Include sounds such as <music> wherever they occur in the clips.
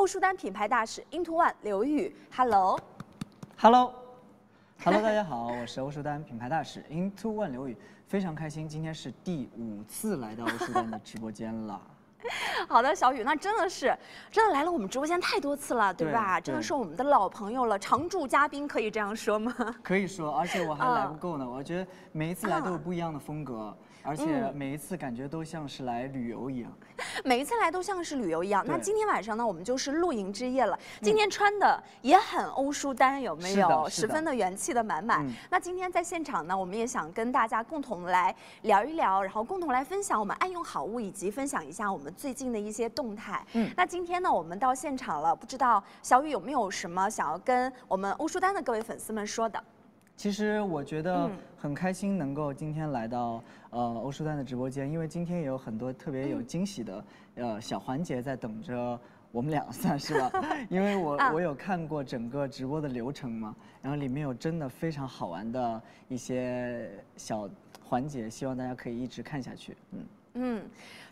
欧舒丹品牌大使 Into One 刘宇，Hello，Hello，Hello，大家好，我是欧舒丹品牌大使 Into One 刘宇，非常开心，今天是第五次来到欧舒丹的直播间了。<laughs> 好的，小雨，那真的是，真的来了我们直播间太多次了，对吧？真的是我们的老朋友了，常驻嘉宾可以这样说吗？可以说，而且我还来不够呢，我觉得每一次来都有不一样的风格。而且每一次感觉都像是来旅游一样，<laughs> 每一次来都像是旅游一样。那今天晚上呢，我们就是露营之夜了。今天穿的也很欧舒丹，有没有？十分的元气的满满。那今天在现场呢，我们也想跟大家共同来聊一聊，然后共同来分享我们爱用好物，以及分享一下我们最近的一些动态。嗯，那今天呢，我们到现场了，不知道小雨有没有什么想要跟我们欧舒丹的各位粉丝们说的？其实我觉得很开心，能够今天来到。呃，欧舒丹的直播间，因为今天也有很多特别有惊喜的呃小环节在等着我们俩，算是吧？<laughs> 因为我我有看过整个直播的流程嘛，然后里面有真的非常好玩的一些小环节，希望大家可以一直看下去，嗯。嗯。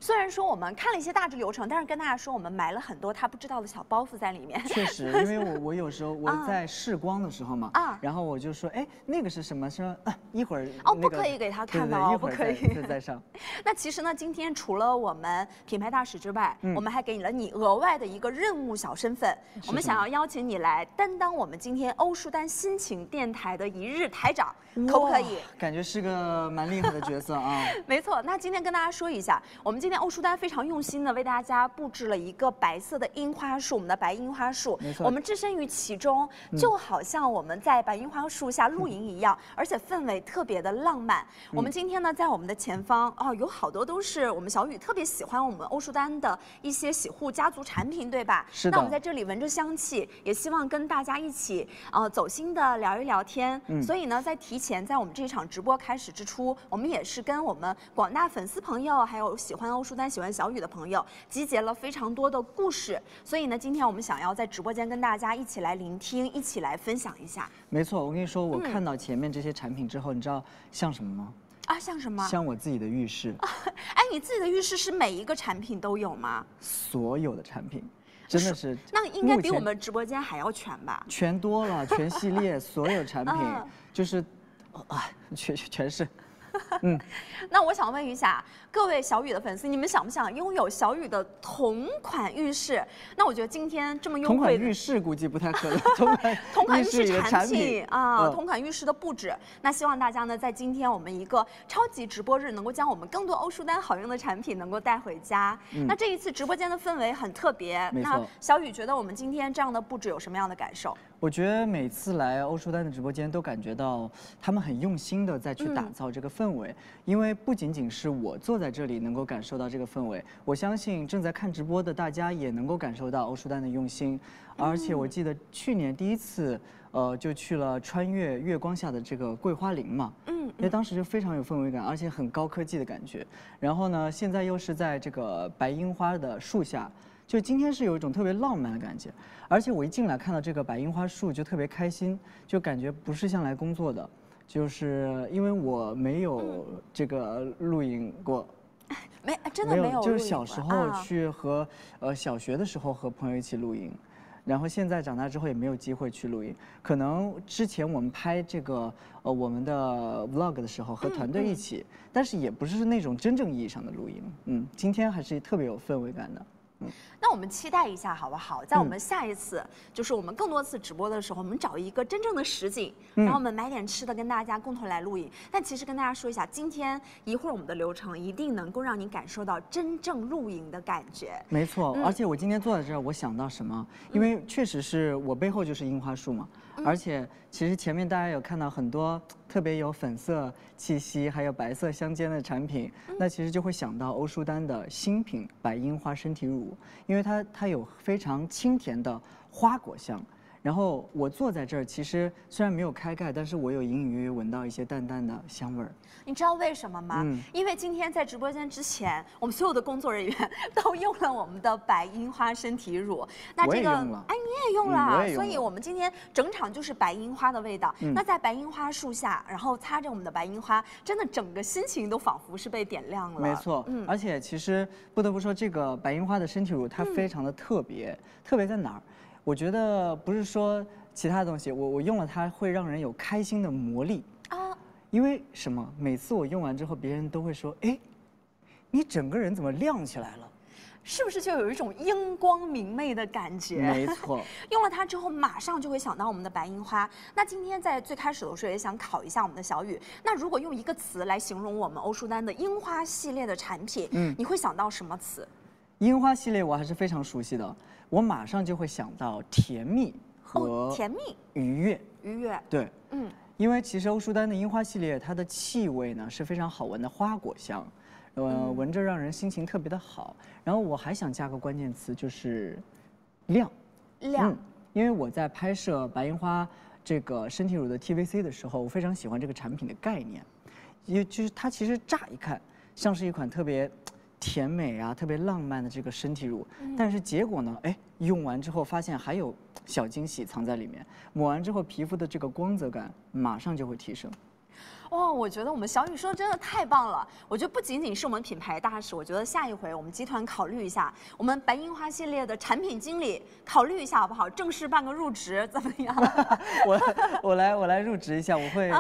虽然说我们看了一些大致流程，但是跟大家说，我们埋了很多他不知道的小包袱在里面。确实，因为我我有时候 <laughs> 我在试光的时候嘛，啊，然后我就说，哎，那个是什么？说一会儿哦，不可以给他看到，哦，不可以。再上。<laughs> 那其实呢，今天除了我们品牌大使之外，我们还给了你额外的一个任务小身份。我们想要邀请你来担当我们今天欧舒丹心情电台的一日台长，可不可以？感觉是个蛮厉害的角色啊。<laughs> 没错，那今天跟大家说一下，我们今今天欧舒丹非常用心的为大家布置了一个白色的樱花树，我们的白樱花树，我们置身于其中，就好像我们在白樱花树下露营一样，而且氛围特别的浪漫。我们今天呢，在我们的前方哦，有好多都是我们小雨特别喜欢我们欧舒丹的一些洗护家族产品，对吧？是那我们在这里闻着香气，也希望跟大家一起呃走心的聊一聊天。嗯。所以呢，在提前在我们这一场直播开始之初，我们也是跟我们广大粉丝朋友还有喜欢。舒丹、喜欢小雨的朋友集结了非常多的故事，所以呢，今天我们想要在直播间跟大家一起来聆听，一起来分享一下。没错，我跟你说，我看到前面这些产品之后，你知道像什么吗？啊，像什么？像我自己的浴室。<laughs> 哎，你自己的浴室是每一个产品都有吗？所有的产品，真的是。那应该比我们直播间还要全吧？全多了，全系列所有产品，<laughs> 就是，啊，全全是。<laughs> 嗯，那我想问一下各位小雨的粉丝，你们想不想拥有小雨的同款浴室？那我觉得今天这么优惠，同款浴室估计不太可能。<laughs> 同 <laughs> 同款浴室产品啊，同款浴室的布置。那希望大家呢，在今天我们一个超级直播日，能够将我们更多欧舒丹好用的产品能够带回家。那这一次直播间的氛围很特别，那小雨觉得我们今天这样的布置有什么样的感受？我觉得每次来欧舒丹的直播间，都感觉到他们很用心的在去打造这个氛围，因为不仅仅是我坐在这里能够感受到这个氛围，我相信正在看直播的大家也能够感受到欧舒丹的用心。而且我记得去年第一次，呃，就去了穿越月光下的这个桂花林嘛，嗯，因为当时就非常有氛围感，而且很高科技的感觉。然后呢，现在又是在这个白樱花的树下，就今天是有一种特别浪漫的感觉。而且我一进来看到这个白樱花树就特别开心，就感觉不是像来工作的，就是因为我没有这个露营过，<laughs> 没真的没有，就是小时候去和呃小学的时候和朋友一起露营，然后现在长大之后也没有机会去露营，可能之前我们拍这个呃我们的 vlog 的时候和团队一起，但是也不是那种真正意义上的露营，嗯，今天还是特别有氛围感的。那我们期待一下好不好？在我们下一次，就是我们更多次直播的时候，我们找一个真正的实景，然后我们买点吃的，跟大家共同来露营。但其实跟大家说一下，今天一会儿我们的流程一定能够让你感受到真正露营的感觉。没错，而且我今天坐在这儿，我想到什么？因为确实是我背后就是樱花树嘛。而且，其实前面大家有看到很多特别有粉色气息，还有白色相间的产品，那其实就会想到欧舒丹的新品白樱花身体乳，因为它它有非常清甜的花果香。然后我坐在这儿，其实虽然没有开盖，但是我有隐隐约约闻到一些淡淡的香味儿。你知道为什么吗？嗯。因为今天在直播间之前，我们所有的工作人员 <laughs> 都用了我们的白樱花身体乳。那这个，哎，你也用了。也用了。所以我们今天整场就是白樱花的味道。嗯。那在白樱花树下，然后擦着我们的白樱花，真的整个心情都仿佛是被点亮了。没错。嗯。而且其实不得不说，这个白樱花的身体乳它非常的特别，特别在哪儿？我觉得不是说其他东西，我我用了它会让人有开心的魔力啊！因为什么？每次我用完之后，别人都会说：“哎，你整个人怎么亮起来了？”是不是就有一种英光明媚的感觉？没错，<laughs> 用了它之后，马上就会想到我们的白樱花。那今天在最开始的时候也想考一下我们的小雨，那如果用一个词来形容我们欧舒丹的樱花系列的产品，嗯，你会想到什么词？樱花系列我还是非常熟悉的，我马上就会想到甜蜜和甜蜜愉悦愉悦对嗯，因为其实欧舒丹的樱花系列它的气味呢是非常好闻的花果香，呃，闻着让人心情特别的好。然后我还想加个关键词就是亮亮，因为我在拍摄白樱花这个身体乳的 TVC 的时候，我非常喜欢这个产品的概念，也就是它其实乍一看像是一款特别。甜美啊，特别浪漫的这个身体乳，但是结果呢？哎，用完之后发现还有小惊喜藏在里面。抹完之后，皮肤的这个光泽感马上就会提升。哇，我觉得我们小雨说的真的太棒了！我觉得不仅仅是我们品牌大使，我觉得下一回我们集团考虑一下，我们白樱花系列的产品经理考虑一下好不好？正式办个入职怎么样？<laughs> 我我来我来入职一下，我会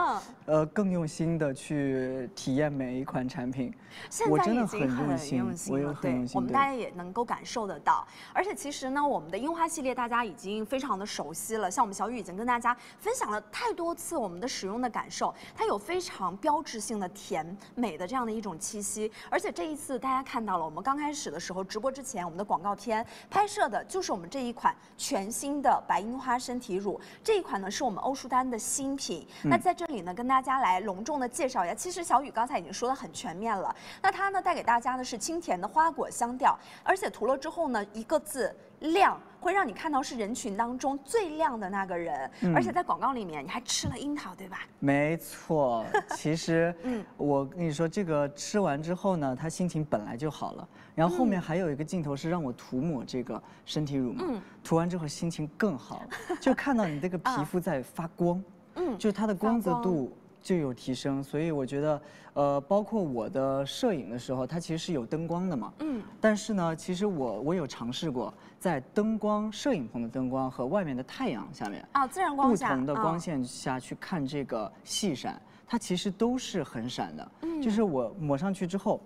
呃更用心的去体验每一款产品。现在已经很用心了，心，我们大家也能够感受得到。而且其实呢，我们的樱花系列大家已经非常的熟悉了，像我们小雨已经跟大家分享了太多次我们的使用的感受，它有非非常标志性的甜美的这样的一种气息，而且这一次大家看到了，我们刚开始的时候直播之前，我们的广告片拍摄的就是我们这一款全新的白樱花身体乳，这一款呢是我们欧舒丹的新品。那在这里呢，跟大家来隆重的介绍一下，其实小雨刚才已经说的很全面了。那它呢带给大家的是清甜的花果香调，而且涂了之后呢，一个字亮。会让你看到是人群当中最亮的那个人，而且在广告里面你还吃了樱桃，对吧？没错，其实，<laughs> 嗯，我跟你说，这个吃完之后呢，他心情本来就好了，然后后面还有一个镜头是让我涂抹这个身体乳嘛，涂完之后心情更好，就看到你这个皮 <laughs> 肤在发光，嗯，就是它的光泽度。就有提升，所以我觉得，呃，包括我的摄影的时候，它其实是有灯光的嘛。嗯。但是呢，其实我我有尝试过，在灯光摄影棚的灯光和外面的太阳下面啊自然光下的光线下去看这个细闪，它其实都是很闪的。嗯。就是我抹上去之后，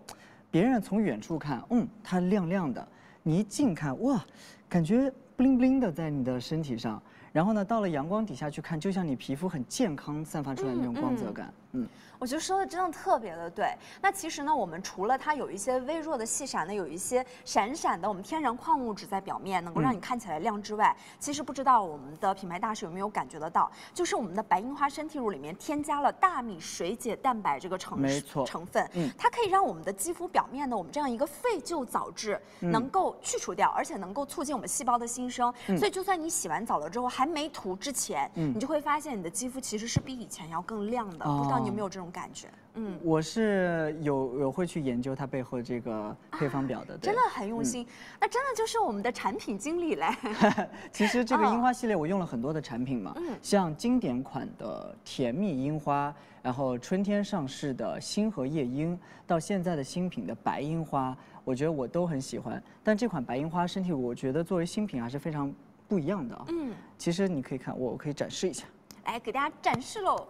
别人从远处看，嗯，它亮亮的；你一近看，哇，感觉布灵布灵的在你的身体上。然后呢，到了阳光底下去看，就像你皮肤很健康，散发出来的那种光泽感，嗯。我觉得说的真的特别的对。那其实呢，我们除了它有一些微弱的细闪的，有一些闪闪的，我们天然矿物质在表面能够让你看起来亮之外，其实不知道我们的品牌大使有没有感觉得到，就是我们的白樱花身体乳里面添加了大米水解蛋白这个成没错成分，嗯，它可以让我们的肌肤表面的我们这样一个废旧角质能够去除掉，而且能够促进我们细胞的新生。所以就算你洗完澡了之后还没涂之前，嗯，你就会发现你的肌肤其实是比以前要更亮的。不知道你有没有这种。感觉，嗯，我是有有会去研究它背后这个配方表的，真的很用心。那真的就是我们的产品经理嘞。<laughs> 其实这个樱花系列我用了很多的产品嘛，像经典款的甜蜜樱花，然后春天上市的星河夜樱，到现在的新品的白樱花，我觉得我都很喜欢。但这款白樱花身体，我觉得作为新品还是非常不一样的啊。嗯，其实你可以看，我可以展示一下，来给大家展示喽。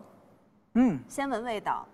嗯，先闻味道。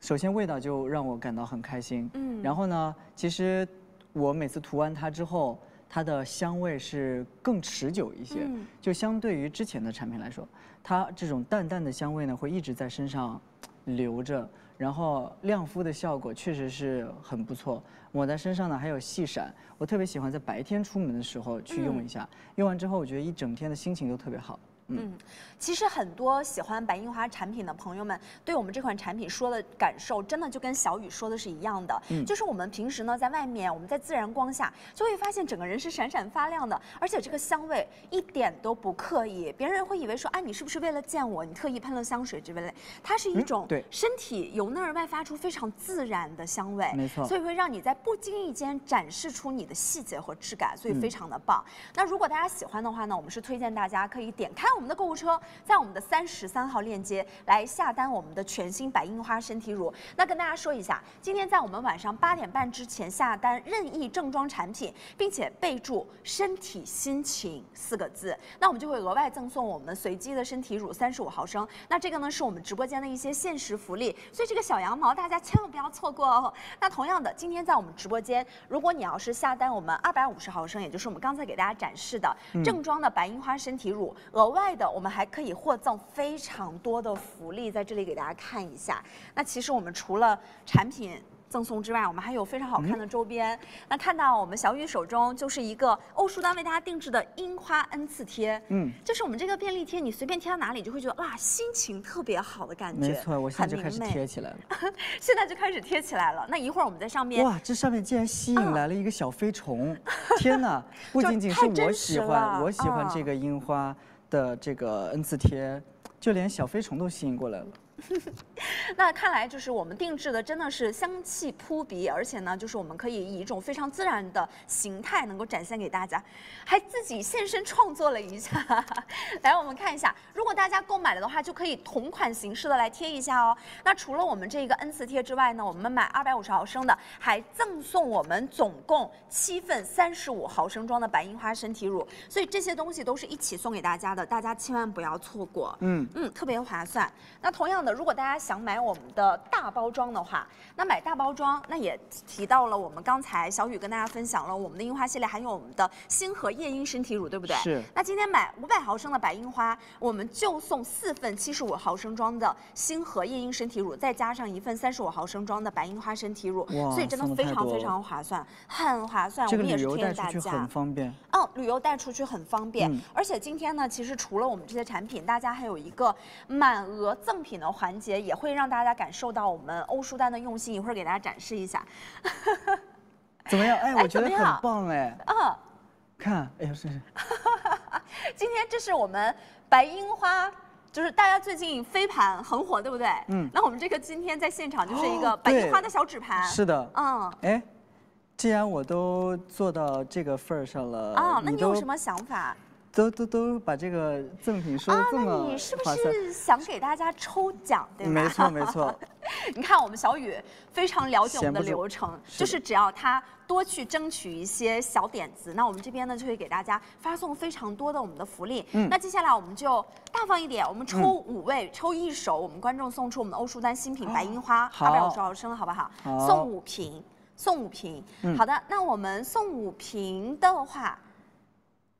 首先味道就让我感到很开心。嗯，然后呢，其实我每次涂完它之后，它的香味是更持久一些，就相对于之前的产品来说，它这种淡淡的香味呢会一直在身上留着。然后亮肤的效果确实是很不错，抹在身上呢还有细闪，我特别喜欢在白天出门的时候去用一下。用完之后，我觉得一整天的心情都特别好。嗯，其实很多喜欢白樱花产品的朋友们，对我们这款产品说的感受，真的就跟小雨说的是一样的。嗯，就是我们平时呢，在外面，我们在自然光下，就会发现整个人是闪闪发亮的，而且这个香味一点都不刻意，别人会以为说，啊，你是不是为了见我，你特意喷了香水之类。它是一种对身体由内而外发出非常自然的香味，没错，所以会让你在不经意间展示出你的细节和质感，所以非常的棒。那如果大家喜欢的话呢，我们是推荐大家可以点开。我们的购物车在我们的三十三号链接来下单我们的全新白樱花身体乳。那跟大家说一下，今天在我们晚上八点半之前下单任意正装产品，并且备注“身体心情”四个字，那我们就会额外赠送我们随机的身体乳三十五毫升。那这个呢是我们直播间的一些限时福利，所以这个小羊毛大家千万不要错过哦。那同样的，今天在我们直播间，如果你要是下单我们二百五十毫升，也就是我们刚才给大家展示的正装的白樱花身体乳，额外。外的，我们还可以获赠非常多的福利，在这里给大家看一下。那其实我们除了产品赠送之外，我们还有非常好看的周边。那看到我们小雨手中就是一个欧舒丹为大家定制的樱花 N 次贴，嗯，就是我们这个便利贴，你随便贴到哪里，就会觉得哇，心情特别好的感觉。没错，我现在就开始贴起来了。<laughs> 现在就开始贴起来了。那一会儿我们在上面哇，这上面竟然吸引来了一个小飞虫，天哪！不仅仅是 <laughs> 我喜欢，我喜欢这个樱花。的这个 N 次贴，就连小飞虫都吸引过来了。<laughs> 那看来就是我们定制的真的是香气扑鼻，而且呢，就是我们可以以一种非常自然的形态能够展现给大家，还自己现身创作了一下。<laughs> 来，我们看一下，如果大家购买了的话，就可以同款形式的来贴一下哦。那除了我们这个 N 次贴之外呢，我们买二百五十毫升的，还赠送我们总共七份三十五毫升装的白樱花身体乳，所以这些东西都是一起送给大家的，大家千万不要错过。嗯嗯，特别划算。那同样的。如果大家想买我们的大包装的话，那买大包装，那也提到了我们刚才小雨跟大家分享了我们的樱花系列，还有我们的星河夜莺身体乳，对不对？是。那今天买五百毫升的白樱花，我们就送四份七十五毫升装的星河夜莺身体乳，再加上一份三十五毫升装的白樱花身体乳，哇，所以真的非常非常划算，很划算，我们也推荐大家。这个旅游带出去很方便。嗯，旅游带出去很方便。而且今天呢，其实除了我们这些产品，大家还有一个满额赠品的。话。环节也会让大家感受到我们欧舒丹的用心，一会儿给大家展示一下。<laughs> 怎么样？哎，我觉得很棒哎。啊，看，哎呦，是是。<laughs> 今天这是我们白樱花，就是大家最近飞盘很火，对不对？嗯。那我们这个今天在现场就是一个白樱花的小纸盘。是的。嗯。哎，既然我都做到这个份儿上了，啊，那你有什么想法？都都都把这个赠品说的这么啊，你是不是想给大家抽奖，对吧？没错没错。<laughs> 你看我们小雨非常了解我们的流程，就是只要他多去争取一些小点子，那我们这边呢就会给大家发送非常多的我们的福利。嗯。那接下来我们就大方一点，我们抽五位，抽一手，我们观众送出我们的欧舒丹新品白樱花二百五十毫升，好不好？好。送五瓶，送五瓶。嗯。好的，那我们送五瓶的话。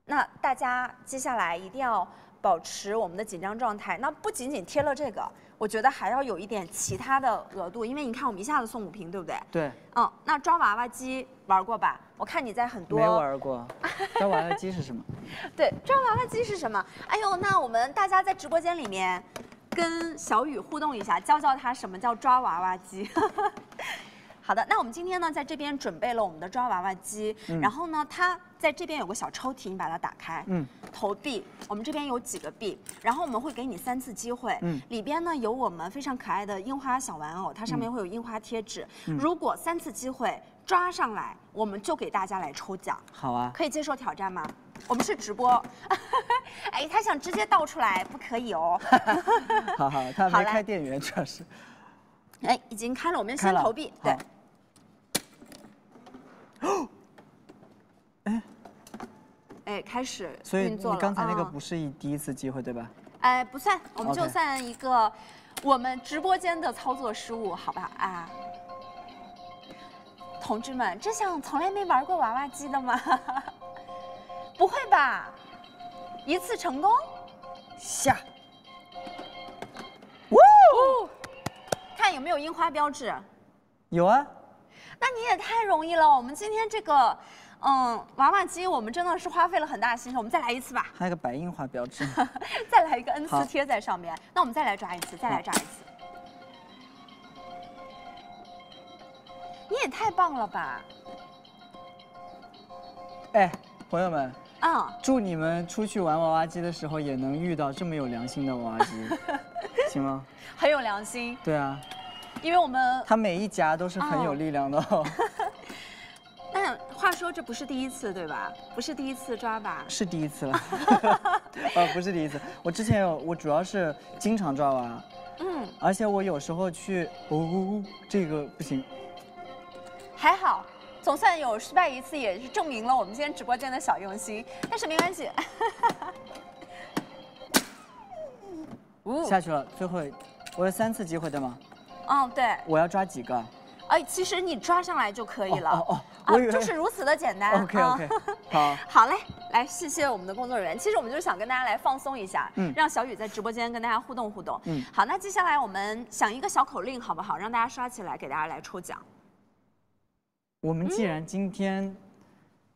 那大家接下来一定要保持我们的紧张状态。那不仅仅贴了这个，我觉得还要有一点其他的额度，因为你看我们一下子送五瓶，对不对？对。嗯，那抓娃娃机玩过吧？我看你在很多。没玩过，抓娃娃机是什么？<laughs> 对，抓娃娃机是什么？哎呦，那我们大家在直播间里面，跟小雨互动一下，教教他什么叫抓娃娃机。<laughs> 好的，那我们今天呢，在这边准备了我们的抓娃娃机，然后呢，它。在这边有个小抽屉，你把它打开。嗯。投币，我们这边有几个币，然后我们会给你三次机会。嗯。里边呢有我们非常可爱的樱花小玩偶，它上面会有樱花贴纸。嗯。如果三次机会抓上来，我们就给大家来抽奖。好啊。可以接受挑战吗？我们是直播。<laughs> 哎，他想直接倒出来，不可以哦。好 <laughs> 好，<laughs> 他没开电源，主要是。哎，已经开了，我们先投币。对。哦。<gasps> 哎。哎，开始！所以你刚才那个不是一第一次机会对吧？哎，不算，我们就算一个我们直播间的操作失误，好吧？啊，同志们，这像从来没玩过娃娃机的吗？<laughs> 不会吧？一次成功，下，哇哦！看有没有樱花标志？有啊。那你也太容易了，我们今天这个。嗯，娃娃机我们真的是花费了很大心思，我们再来一次吧。还有个白印花标志，<laughs> 再来一个 N 字贴在上面。那我们再来抓一次，再来抓一次。你也太棒了吧！哎，朋友们，啊，祝你们出去玩娃娃机的时候也能遇到这么有良心的娃娃机，<laughs> 行吗？很有良心。对啊，因为我们它每一夹都是很有力量的。说这不是第一次对吧？不是第一次抓吧？是第一次了，<laughs> 呃，不是第一次。我之前有，我主要是经常抓娃。嗯。而且我有时候去，哦，这个不行。还好，总算有失败一次，也是证明了我们今天直播间的小用心。但是没关系。<laughs> 下去了，最后我有三次机会对吗？哦，对。我要抓几个？哎，其实你抓上来就可以了。哦哦。啊，就是如此的简单。OK <laughs> OK，好，<laughs> 好嘞，来谢谢我们的工作人员。其实我们就是想跟大家来放松一下，嗯，让小雨在直播间跟大家互动互动。嗯，好，那接下来我们想一个小口令好不好？让大家刷起来，给大家来抽奖。我们既然今天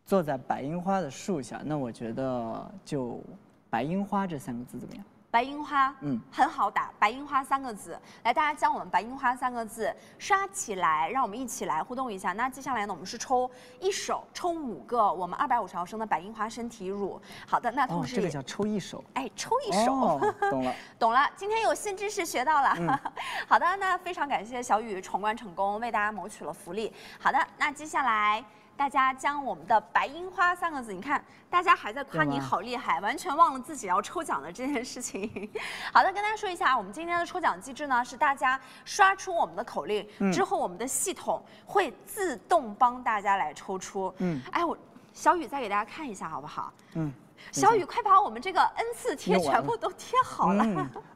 坐在白樱花的树下，那我觉得就“白樱花”这三个字怎么样？白樱花，嗯，很好打。白樱花三个字，来，大家将我们白樱花三个字刷起来，让我们一起来互动一下。那接下来呢，我们是抽一手，抽五个我们二百五十毫升的白樱花身体乳。好的，那同时这个叫抽一手，哎，抽一手，懂了，<laughs> 懂了。今天有新知识学到了。<laughs> 好的，那非常感谢小雨闯关成功，为大家谋取了福利。好的，那接下来。大家将我们的“白樱花”三个字，你看，大家还在夸你好厉害，完全忘了自己要抽奖的这件事情。<laughs> 好的，跟大家说一下，我们今天的抽奖机制呢，是大家刷出我们的口令之后，我们的系统会自动帮大家来抽出。嗯，哎，小雨再给大家看一下好不好？嗯，小雨快把我们这个 N 次贴全部都贴好了。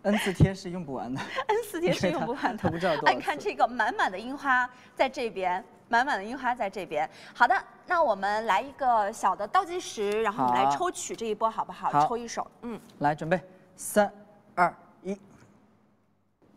N 次贴是用不完的。N <laughs> 次贴是用不完的。<laughs> 不知道多少。哎，你看这个满满的樱花在这边。满满的樱花在这边。好的，那我们来一个小的倒计时，然后我们来抽取这一波，好不好？好，抽一手。嗯，来准备，三、二、一，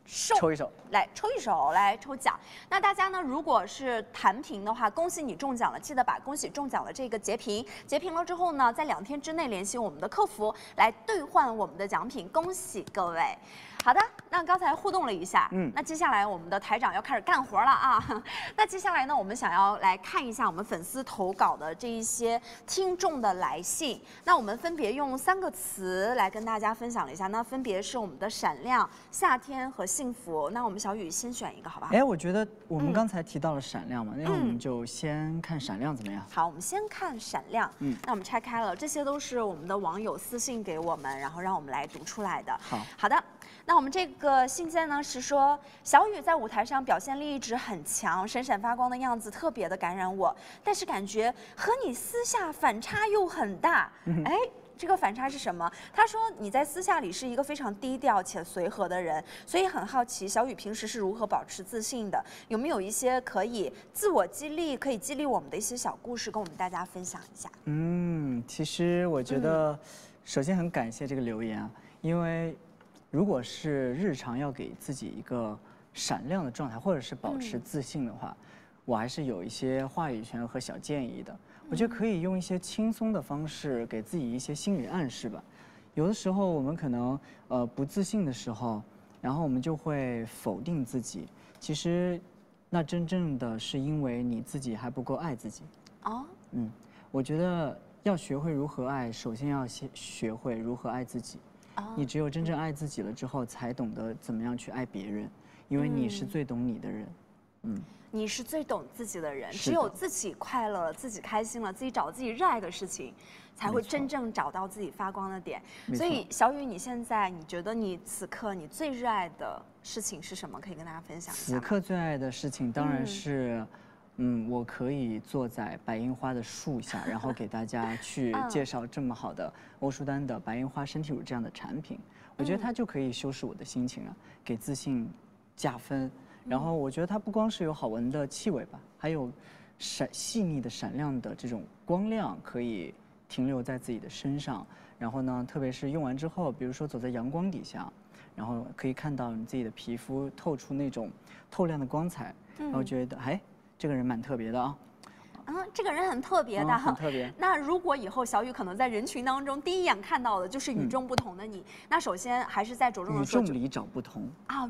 抽一手。来，抽一手，来抽奖。那大家呢，如果是弹屏的话，恭喜你中奖了，记得把恭喜中奖了这个截屏。截屏了之后呢，在两天之内联系我们的客服来兑换我们的奖品。恭喜各位。好的，那刚才互动了一下，嗯，那接下来我们的台长要开始干活了啊。<laughs> 那接下来呢，我们想要来看一下我们粉丝投稿的这一些听众的来信。那我们分别用三个词来跟大家分享了一下，那分别是我们的闪亮、夏天和幸福。那我们小雨先选一个，好不好？哎，我觉得我们刚才提到了闪亮嘛，那我们就先看闪亮怎么样？好，我们先看闪亮。嗯，那我们拆开了，这些都是我们的网友私信给我们，然后让我们来读出来的。好，好的。那我们这个信件呢是说，小雨在舞台上表现力一直很强，闪闪发光的样子特别的感染我，但是感觉和你私下反差又很大。哎，这个反差是什么？他说你在私下里是一个非常低调且随和的人，所以很好奇小雨平时是如何保持自信的？有没有一些可以自我激励、可以激励我们的一些小故事，跟我们大家分享一下？嗯，其实我觉得，首先很感谢这个留言啊，因为。如果是日常要给自己一个闪亮的状态，或者是保持自信的话，我还是有一些话语权和小建议的。我觉得可以用一些轻松的方式给自己一些心理暗示吧。有的时候我们可能呃不自信的时候，然后我们就会否定自己。其实，那真正的是因为你自己还不够爱自己。哦。嗯，我觉得要学会如何爱，首先要先学会如何爱自己。你只有真正爱自己了之后，才懂得怎么样去爱别人，因为你是最懂你的人，嗯，你是最懂自己的人，只有自己快乐了，自己开心了，自己找自己热爱的事情，才会真正找到自己发光的点。所以，小雨，你现在你觉得你此刻你最热爱的事情是什么？可以跟大家分享。此刻最爱的事情当然是。嗯，我可以坐在白樱花的树下，然后给大家去介绍这么好的欧舒丹的白樱花身体乳这样的产品。我觉得它就可以修饰我的心情啊，给自信加分。然后我觉得它不光是有好闻的气味吧，还有闪细腻的闪亮的这种光亮可以停留在自己的身上。然后呢，特别是用完之后，比如说走在阳光底下，然后可以看到你自己的皮肤透出那种透亮的光彩，然后觉得哎。这个人蛮特别的啊。嗯，这个人很特别的，很特别。那如果以后小雨可能在人群当中第一眼看到的就是与众不同的你，那首先还是在着重的说，与众不同啊，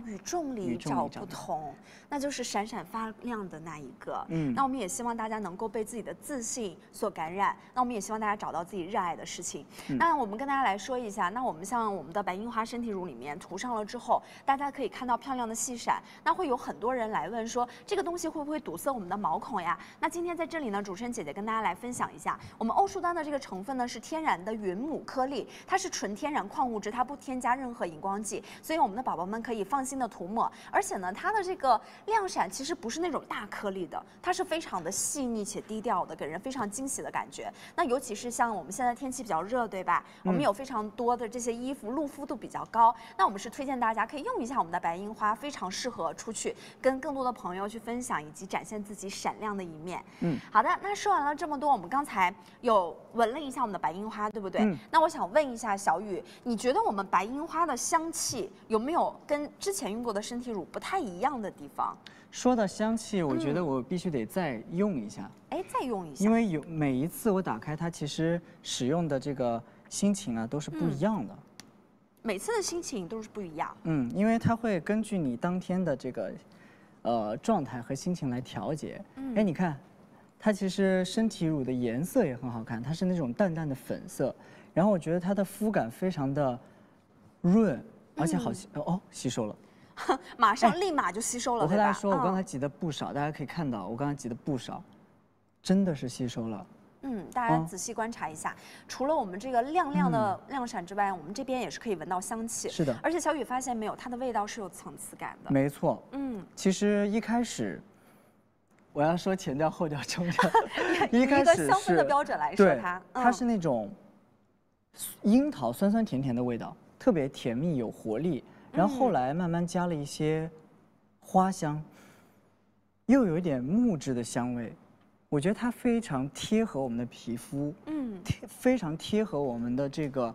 与众不同，那就是闪闪发亮的那一个。嗯。那我们也希望大家能够被自己的自信所感染，那我们也希望大家找到自己热爱的事情。那我们跟大家来说一下，那我们像我们的白樱花身体乳里面涂上了之后，大家可以看到漂亮的细闪。那会有很多人来问说，这个东西会不会堵塞我们的毛孔呀？那今天在这里。这里呢，主持人姐姐跟大家来分享一下，我们欧舒丹的这个成分呢是天然的云母颗粒，它是纯天然矿物质，它不添加任何荧光剂，所以我们的宝宝们可以放心的涂抹。而且呢，它的这个亮闪其实不是那种大颗粒的，它是非常的细腻且低调的，给人非常惊喜的感觉。那尤其是像我们现在天气比较热，对吧？我们有非常多的这些衣服露肤度比较高，那我们是推荐大家可以用一下我们的白樱花，非常适合出去跟更多的朋友去分享以及展现自己闪亮的一面。嗯。好的，那说完了这么多，我们刚才有闻了一下我们的白樱花，对不对？那我想问一下小雨，你觉得我们白樱花的香气有没有跟之前用过的身体乳不太一样的地方？说到香气，我觉得我必须得再用一下。哎，再用一下，因为有每一次我打开它，其实使用的这个心情啊都是不一样的。每次的心情都是不一样。嗯，因为它会根据你当天的这个，呃，状态和心情来调节。哎，你看。它其实身体乳的颜色也很好看，它是那种淡淡的粉色。然后我觉得它的肤感非常的润，而且好吸哦，吸收了。<laughs> 马上立马就吸收了。我跟大家说，我刚才挤的不少，大家可以看到，我刚才挤的不少，真的是吸收了。嗯，大家仔细观察一下，除了我们这个亮亮的亮闪之外，我们这边也是可以闻到香气。是的，而且小雨发现没有，它的味道是有层次感的。没错，嗯，其实一开始。我要说前调后调中调，<laughs> 以一个香氛的标准来说，它它是那种樱桃酸酸甜甜的味道，特别甜蜜有活力，然后后来慢慢加了一些花香，又有一点木质的香味，我觉得它非常贴合我们的皮肤，贴非常贴合我们的这个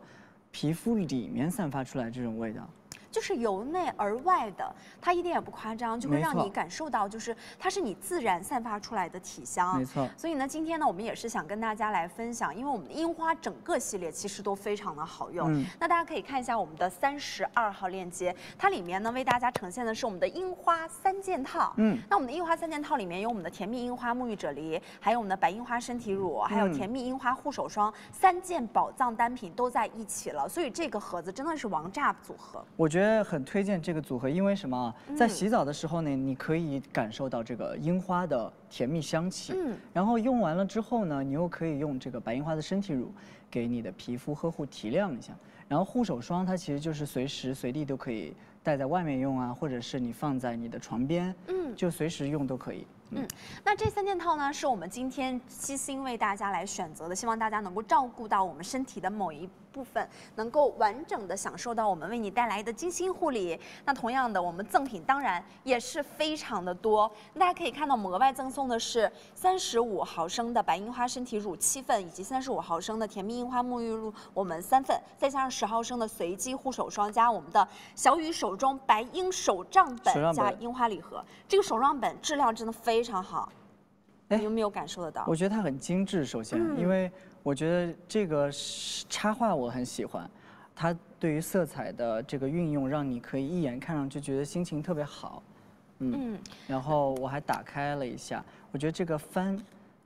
皮肤里面散发出来这种味道。就是由内而外的，它一点也不夸张，就会让你感受到，就是它是你自然散发出来的体香。没错。所以呢，今天呢，我们也是想跟大家来分享，因为我们的樱花整个系列其实都非常的好用。嗯。那大家可以看一下我们的三十二号链接，它里面呢为大家呈现的是我们的樱花三件套。嗯。那我们的樱花三件套里面有我们的甜蜜樱花沐浴啫喱，还有我们的白樱花身体乳，还有甜蜜樱花护手霜，三件宝藏单品都在一起了，所以这个盒子真的是王炸组合。我觉得。很推荐这个组合，因为什么？在洗澡的时候呢，你可以感受到这个樱花的甜蜜香气。嗯，然后用完了之后呢，你又可以用这个白樱花的身体乳，给你的皮肤呵护提亮一下。然后护手霜它其实就是随时随地都可以带在外面用啊，或者是你放在你的床边，嗯，就随时用都可以。嗯，那这三件套呢，是我们今天悉心为大家来选择的，希望大家能够照顾到我们身体的某一。部分能够完整的享受到我们为你带来的精心护理。那同样的，我们赠品当然也是非常的多。那大家可以看到，我们额外赠送的是三十五毫升的白樱花身体乳七份，以及三十五毫升的甜蜜樱花沐浴露我们三份，再加上十毫升的随机护手霜，加我们的小雨手中白樱手账本加樱花礼盒。这个手账本质量真的非常好，你有没有感受得到？我觉得它很精致，首先因为。我觉得这个插画我很喜欢，它对于色彩的这个运用，让你可以一眼看上去觉得心情特别好，嗯。然后我还打开了一下，我觉得这个翻。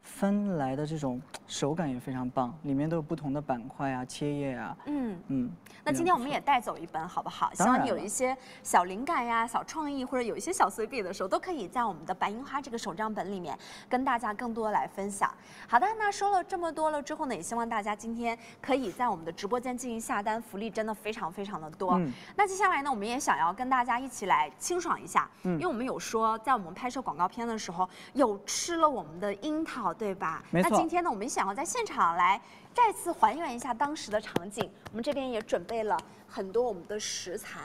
翻来的这种 <tsk> 手感也非常棒，里面都有不同的板块啊，切页啊，嗯嗯。那今天我们也带走一本好不好？希望你有一些小灵感呀、小创意，或者有一些小随笔的时候，都可以在我们的白樱花这个手账本里面跟大家更多来分享。好的，那说了这么多了之后呢，也希望大家今天可以在我们的直播间进行下单，福利真的非常非常的多。嗯。那接下来呢，我们也想要跟大家一起来清爽一下，嗯，因为我们有说在我们拍摄广告片的时候有吃了我们的樱桃。对吧？没错。那今天呢，我们想要在现场来再次还原一下当时的场景。我们这边也准备了很多我们的食材。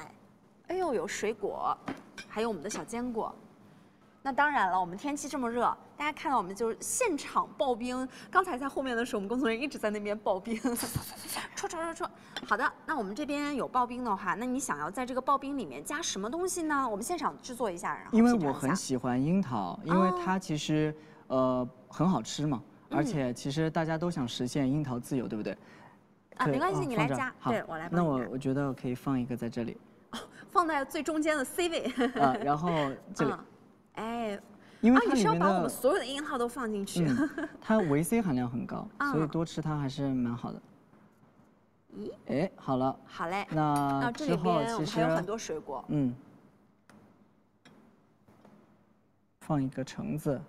哎呦，有水果，还有我们的小坚果。那当然了，我们天气这么热，大家看到我们就是现场刨冰。刚才在后面的时候，我们工作人员一直在那边刨冰，戳戳戳戳。好的，那我们这边有刨冰的话，那你想要在这个刨冰里面加什么东西呢？我们现场制作一下，然后因为我很喜欢樱桃，因为它其实。呃，很好吃嘛，而且其实大家都想实现樱桃自由，对不对？啊，没关系，你来加，对我来。那我我觉得我可以放一个在这里。放在最中间的 C 位。啊，然后 <laughs> 这里。哎，因为你是要把我们所有的樱桃都放进去。<laughs> 它维 C 含量很高，所以多吃它还是蛮好的。咦？哎，好了。好嘞。那之后其实。嗯。放一个橙子。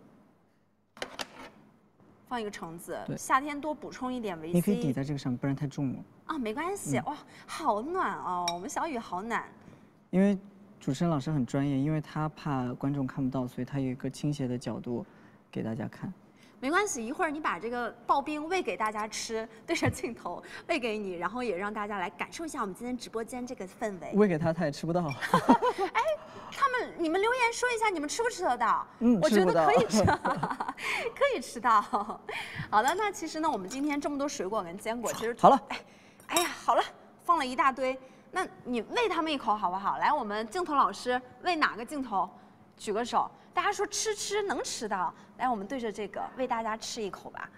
放一个橙子，夏天多补充一点维 C。你可以抵在这个上面，不然太重了。啊，没关系，哇，好暖哦，我们小雨好暖。因为主持人老师很专业，因为他怕观众看不到，所以他有一个倾斜的角度，给大家看。没关系，一会儿你把这个刨冰喂给大家吃，对着镜头 <laughs> 喂给你，然后也让大家来感受一下我们今天直播间这个氛围。喂给他，他也吃不到。哎，他们你们留言说一下你们吃不吃得到？嗯，我觉得可以吃，<laughs> 可以吃到。好的，那其实呢，我们今天这么多水果跟坚果，其实好了，哎，哎呀，好了，放了一大堆，那你喂他们一口好不好？来，我们镜头老师喂哪个镜头？举个手。大家说吃吃能吃到，来，我们对着这个为大家吃一口吧。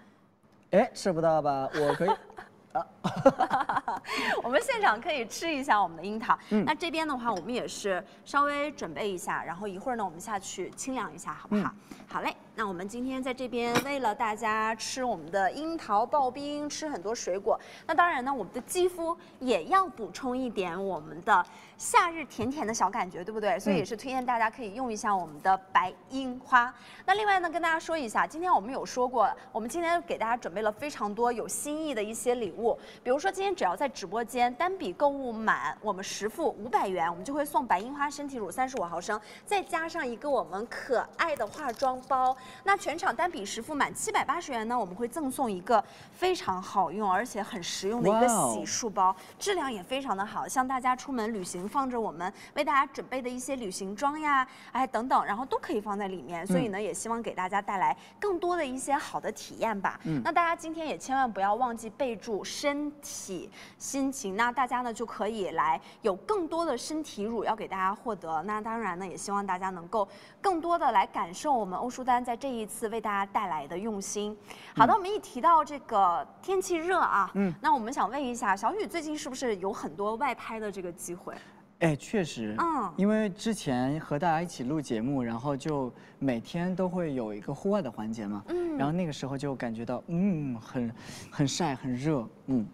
哎，吃不到吧？我可以 <laughs> 啊。我们现场可以吃一下我们的樱桃。那这边的话，我们也是稍微准备一下，然后一会儿呢，我们下去清凉一下，好不好？好嘞。那我们今天在这边为了大家吃我们的樱桃刨冰，吃很多水果。那当然呢，我们的肌肤也要补充一点我们的。夏日甜甜的小感觉，对不对？所以也是推荐大家可以用一下我们的白樱花。那另外呢，跟大家说一下，今天我们有说过，我们今天给大家准备了非常多有心意的一些礼物。比如说今天只要在直播间单笔购物满我们实付五百元，我们就会送白樱花身体乳三十五毫升，再加上一个我们可爱的化妆包。那全场单笔实付满七百八十元呢，我们会赠送一个非常好用而且很实用的一个洗漱包，质量也非常的好，像大家出门旅行。放着我们为大家准备的一些旅行装呀，哎等等，然后都可以放在里面，所以呢也希望给大家带来更多的一些好的体验吧。嗯，那大家今天也千万不要忘记备注身体心情，那大家呢就可以来有更多的身体乳要给大家获得。那当然呢也希望大家能够更多的来感受我们欧舒丹在这一次为大家带来的用心。好的，我们一提到这个天气热啊，嗯，那我们想问一下小雨最近是不是有很多外拍的这个机会？哎，确实，嗯，因为之前和大家一起录节目，然后就每天都会有一个户外的环节嘛，嗯，然后那个时候就感觉到，嗯，很，很晒，很热，嗯，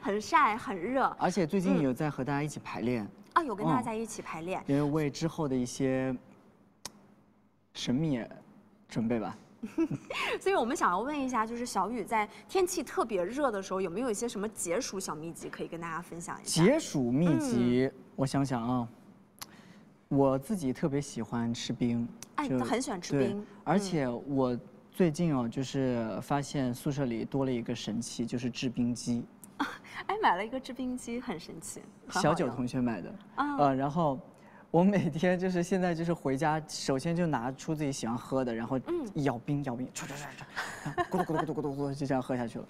很晒，很热，而且最近有在和大家一起排练，啊，有跟大家在一起排练，因为为之后的一些神秘准备吧。<laughs> 所以，我们想要问一下，就是小雨在天气特别热的时候，有没有一些什么解暑小秘籍可以跟大家分享一下？解暑秘籍，我想想啊，我自己特别喜欢吃冰，哎，很喜欢吃冰。而且我最近哦，就是发现宿舍里多了一个神器，就是制冰机。<laughs> 哎，买了一个制冰机，很神奇。小九同学买的啊，呃，然后。我每天就是现在就是回家，首先就拿出自己喜欢喝的，然后咬冰咬冰，唰唰唰唰，咕嘟咕嘟咕嘟咕嘟咕，就这样喝下去了。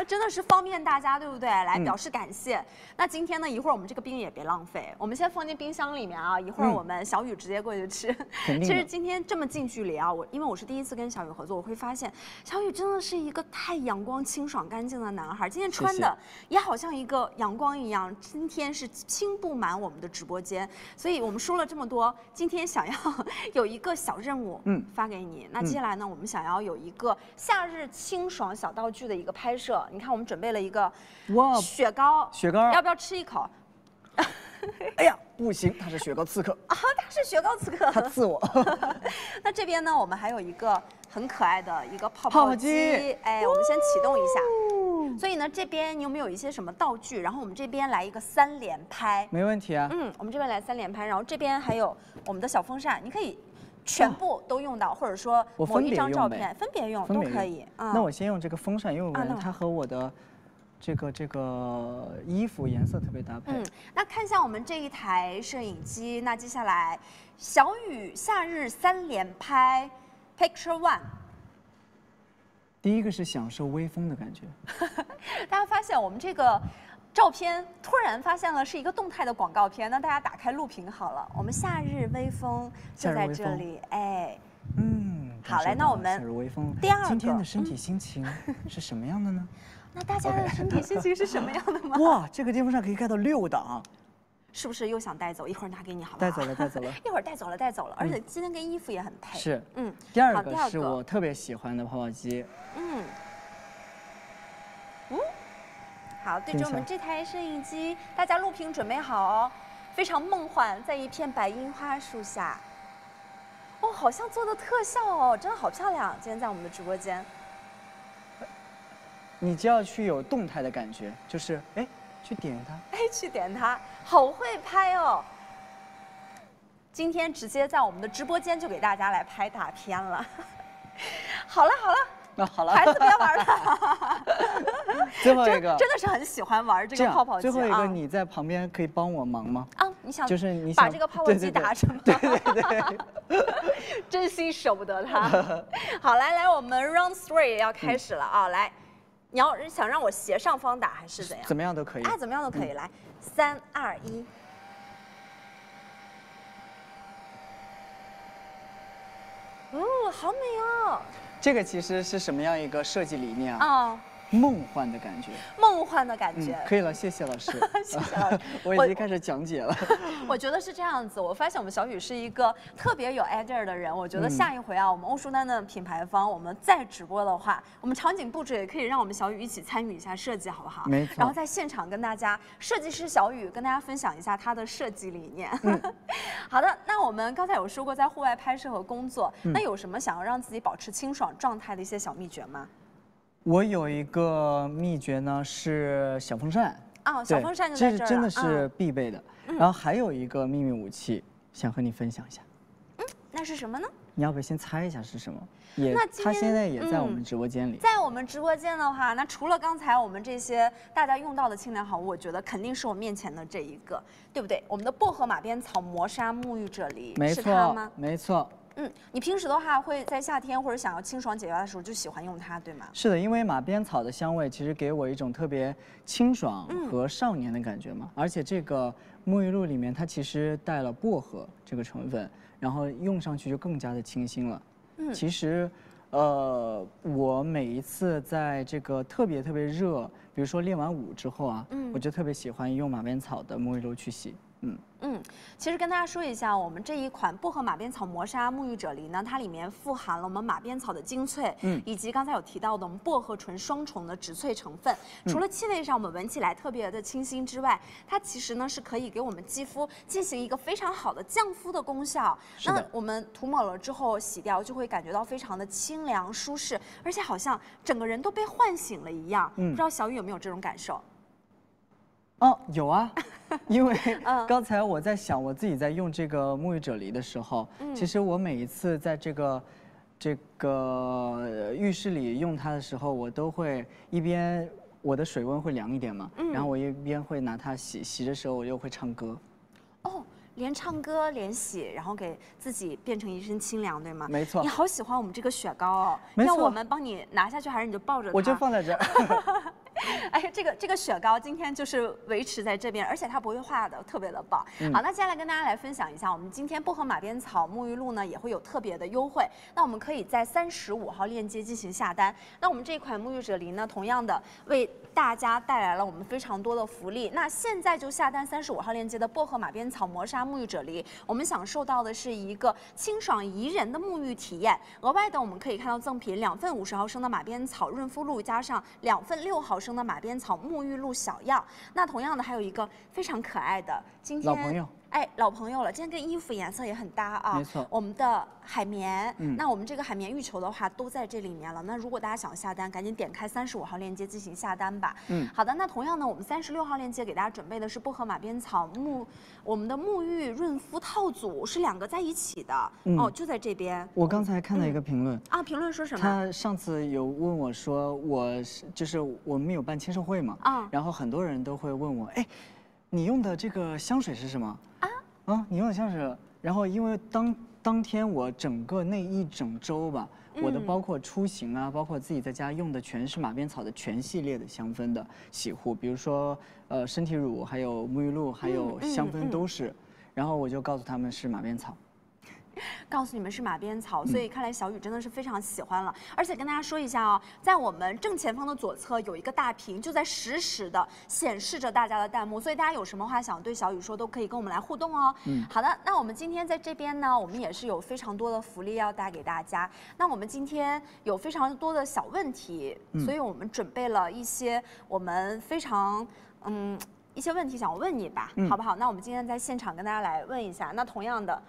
那真的是方便大家，对不对？来表示感谢。那今天呢，一会儿我们这个冰也别浪费，我们先放进冰箱里面啊。一会儿我们小雨直接过去吃。其实今天这么近距离啊，我因为我是第一次跟小雨合作，我会发现小雨真的是一个太阳光、清爽、干净的男孩。今天穿的也好像一个阳光一样。今天是清布满我们的直播间。所以我们说了这么多，今天想要 <laughs> 有一个小任务，嗯，发给你。那接下来呢，我们想要有一个夏日清爽小道具的一个拍摄。你看，我们准备了一个哇雪糕，雪糕要不要吃一口？<laughs> 哎呀，不行，他是雪糕刺客啊！他是雪糕刺客，他刺我。<laughs> 那这边呢，我们还有一个很可爱的一个泡泡机。哎，我们先启动一下。所以呢，这边你有没有一些什么道具？然后我们这边来一个三连拍，没问题啊。嗯，我们这边来三连拍，然后这边还有我们的小风扇，你可以。全部都用到，或者说某一张照片分别用都可以。那我先用这个风扇，因为我觉得它和我的这个这个衣服颜色特别搭配。那看一下我们这一台摄影机，那接下来小雨夏日三连拍，Picture One。第一个是享受微风的感觉。<laughs> 大家发现我们这个。照片突然发现了是一个动态的广告片，那大家打开录屏好了。我们夏日微风就在这里，哎，嗯，好嘞，那我们第二个今天的身体心情是什么样的呢？<laughs> 那大家的身体心情是什么样的吗？<laughs> 哇，这个巅峰上可以开到六档，是不是又想带走？一会儿拿给你，好不好？带走了，带走了。<laughs> 一会儿带走了，带走了，而且今天跟衣服也很配。是，嗯，第二个是我特别喜欢的泡泡机，嗯。好，对着我们这台摄影机，大家录屏准备好哦。非常梦幻，在一片白樱花树下。哦，好像做的特效哦，真的好漂亮。今天在我们的直播间，你就要去有动态的感觉，就是哎，去点它。哎，去点它，好会拍哦。今天直接在我们的直播间就给大家来拍大片了。好 <laughs> 了好了。那好了，孩子别玩了。<laughs> 最后一个真的是很喜欢玩这个泡泡机最后一个你在旁边可以帮我忙吗？啊，你想就是你把这个泡泡机打上吗？对对对。真心 <laughs> 舍不得它。<laughs> 好，来来，我们 round three 要开始了啊！来，你要想让我斜上方打还是怎样？怎么样都可以。爱怎么样都可以。来，三二一。哦，好美哦。这个其实是什么样一个设计理念啊？梦幻的感觉，梦幻的感觉，可以了，谢谢老师，<laughs> 谢谢老师，<laughs> 我已经开始讲解了。<laughs> 我觉得是这样子，我发现我们小雨是一个特别有 idea 的人。我觉得下一回啊，我们欧舒丹的品牌方，我们再直播的话，我们场景布置也可以让我们小雨一起参与一下设计，好不好？没错。然后在现场跟大家，设计师小雨跟大家分享一下他的设计理念。好的，那我们刚才有说过，在户外拍摄和工作，那有什么想要让自己保持清爽状态的一些小秘诀吗？我有一个秘诀呢，是小风扇。啊，小风扇就是。这是真的是必备的。然后还有一个秘密武器，想和你分享一下。嗯，那是什么呢？你要不要先猜一下是什么？也，他现在也在我们直播间里。在我们直播间的话，那除了刚才我们这些大家用到的清凉好物，我觉得肯定是我面前的这一个，对不对？我们的薄荷马鞭草磨砂沐浴啫喱，没错吗？没错。嗯，你平时的话会在夏天或者想要清爽解压的时候就喜欢用它，对吗？是的，因为马鞭草的香味其实给我一种特别清爽和少年的感觉嘛。而且这个沐浴露里面它其实带了薄荷这个成分，然后用上去就更加的清新了。嗯，其实，呃，我每一次在这个特别特别热，比如说练完舞之后啊，嗯，我就特别喜欢用马鞭草的沐浴露去洗。嗯嗯，其实跟大家说一下，我们这一款薄荷马鞭草磨砂沐浴啫喱呢，它里面富含了我们马鞭草的精粹，嗯，以及刚才有提到的我们薄荷醇双重的植萃成分。除了气味上我们闻起来特别的清新之外，它其实呢是可以给我们肌肤进行一个非常好的降肤的功效。那我们涂抹了之后洗掉，就会感觉到非常的清凉舒适，而且好像整个人都被唤醒了一样。嗯，不知道小雨有没有这种感受？哦，有啊，<laughs> 因为刚才我在想我自己在用这个沐浴啫喱的时候，其实我每一次在这个这个浴室里用它的时候，我都会一边我的水温会凉一点嘛，然后我一边会拿它洗洗的时候，我又会唱歌。哦，连唱歌连洗，然后给自己变成一身清凉，对吗？没错。你好喜欢我们这个雪糕哦，那我们帮你拿下去还是你就抱着？我就放在这。<laughs> <laughs> 哎，这个这个雪糕今天就是维持在这边，而且它不会化的，特别的棒。好，那接下来跟大家来分享一下，我们今天薄荷马鞭草沐浴露呢也会有特别的优惠。那我们可以在三十五号链接进行下单。那我们这款沐浴啫喱呢，同样的为大家带来了我们非常多的福利。那现在就下单三十五号链接的薄荷马鞭草磨砂沐浴啫喱，我们享受到的是一个清爽宜人的沐浴体验。额外的我们可以看到赠品两份五十毫升的马鞭草润肤露，加上两份六毫升。的马鞭草沐浴露小样，那同样的还有一个非常可爱的今天老朋友。哎，老朋友了，今天跟衣服颜色也很搭啊。没错，我们的海绵，嗯，那我们这个海绵浴球的话都在这里面了。那如果大家想下单，赶紧点开三十五号链接进行下单吧。嗯，好的。那同样呢，我们三十六号链接给大家准备的是薄荷马鞭草沐，我们的沐浴润肤套组是两个在一起的。哦，就在这边。我刚才看到一个评论啊，评论说什么？他上次有问我说，我是就是我们有办签售会嘛啊，然后很多人都会问我，哎，你用的这个香水是什么？啊，你的香水，然后因为当当天我整个那一整周吧，我的包括出行啊，包括自己在家用的全是马鞭草的全系列的香氛的洗护，比如说呃身体乳，还有沐浴露，还有香氛都是。然后我就告诉他们是马鞭草。<laughs> 告诉你们是马鞭草，所以看来小雨真的是非常喜欢了。而且跟大家说一下哦，在我们正前方的左侧有一个大屏，就在实时的显示着大家的弹幕，所以大家有什么话想对小雨说，都可以跟我们来互动哦。嗯，好的，那我们今天在这边呢，我们也是有非常多的福利要带给大家。那我们今天有非常多的小问题，所以我们准备了一些我们非常嗯一些问题想问你吧，好不好？那我们今天在现场跟大家来问一下。那同样的。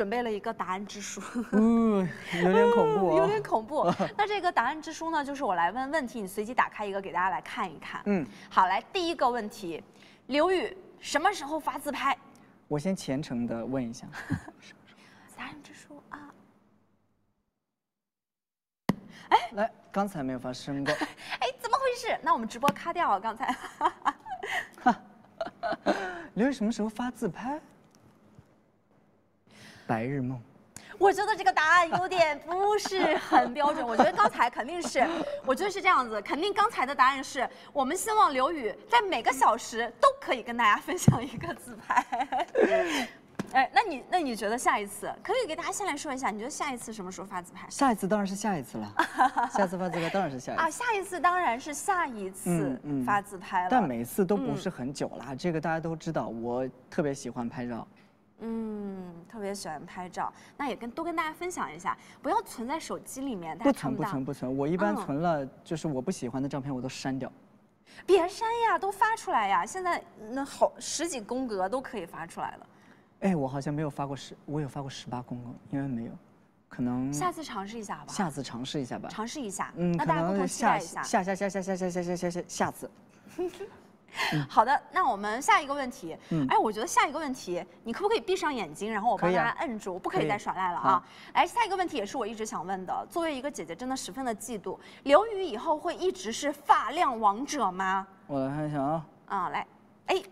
准备了一个答案之书，<laughs> 嗯，有点恐怖，有点恐怖。那这个答案之书呢，就是我来问问题，你随机打开一个给大家来看一看。嗯，好，来第一个问题，刘宇什么时候发自拍？我先虔诚的问一下，<laughs> 答案之书啊，哎，<laughs> 来，刚才没有发生过。哎，怎么回事？那我们直播卡掉了，刚才。刘宇什么时候发自拍？白日梦，我觉得这个答案有点不是很标准。我觉得刚才肯定是，我觉得是这样子，肯定刚才的答案是我们希望刘宇在每个小时都可以跟大家分享一个自拍。<laughs> 哎，那你那你觉得下一次可以给大家先来说一下，你觉得下一次什么时候发自拍？下一次当然是下一次了，<laughs> 下次发自拍当然是下一次啊，下一次当然是下一次发自拍了，但每次都不是很久啦，这个大家都知道。我特别喜欢拍照。嗯，特别喜欢拍照，那也跟多跟大家分享一下，不要存在手机里面。不存不存不存，我一般存了就是我不喜欢的照片，我都删掉。别删呀，都发出来呀！现在那好十几宫格都可以发出来了。哎，我好像没有发过十，我有发过十八宫格，因为没有，可能。下次尝试一下吧。下次尝试一下吧。尝试一下，嗯，那大家共同期待一下。下下下下下下下下下下下次。<laughs> <laughs> 好的，那我们下一个问题。哎，我觉得下一个问题，你可不可以闭上眼睛，然后我帮大家摁住，不可以再耍赖了啊！哎，下一个问题也是我一直想问的。作为一个姐姐，真的十分的嫉妒，刘宇以后会一直是发量王者吗？我来看一下啊啊来，哎，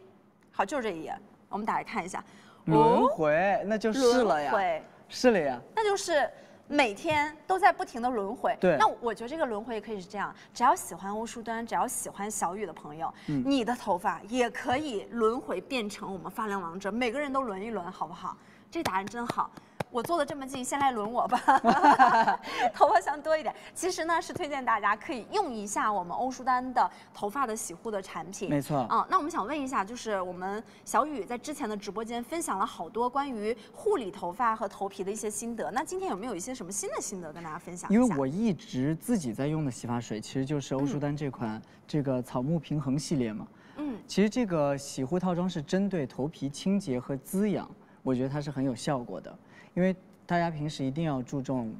好，就是这一页，我们打开看一下，轮回，那就是了呀，是了呀，那就是。每天都在不停的轮回，那我觉得这个轮回也可以是这样，只要喜欢欧舒丹，只要喜欢小雨的朋友，你的头发也可以轮回变成我们发量王者，每个人都轮一轮，好不好？这答案真好。我坐的这么近，先来轮我吧。<laughs> 头发想多一点，其实呢是推荐大家可以用一下我们欧舒丹的头发的洗护的产品。没错。嗯，那我们想问一下，就是我们小雨在之前的直播间分享了好多关于护理头发和头皮的一些心得，那今天有没有一些什么新的心得跟大家分享？因为我一直自己在用的洗发水，其实就是欧舒丹这款这个草木平衡系列嘛。嗯。其实这个洗护套装是针对头皮清洁和滋养，我觉得它是很有效果的。因为大家平时一定要注重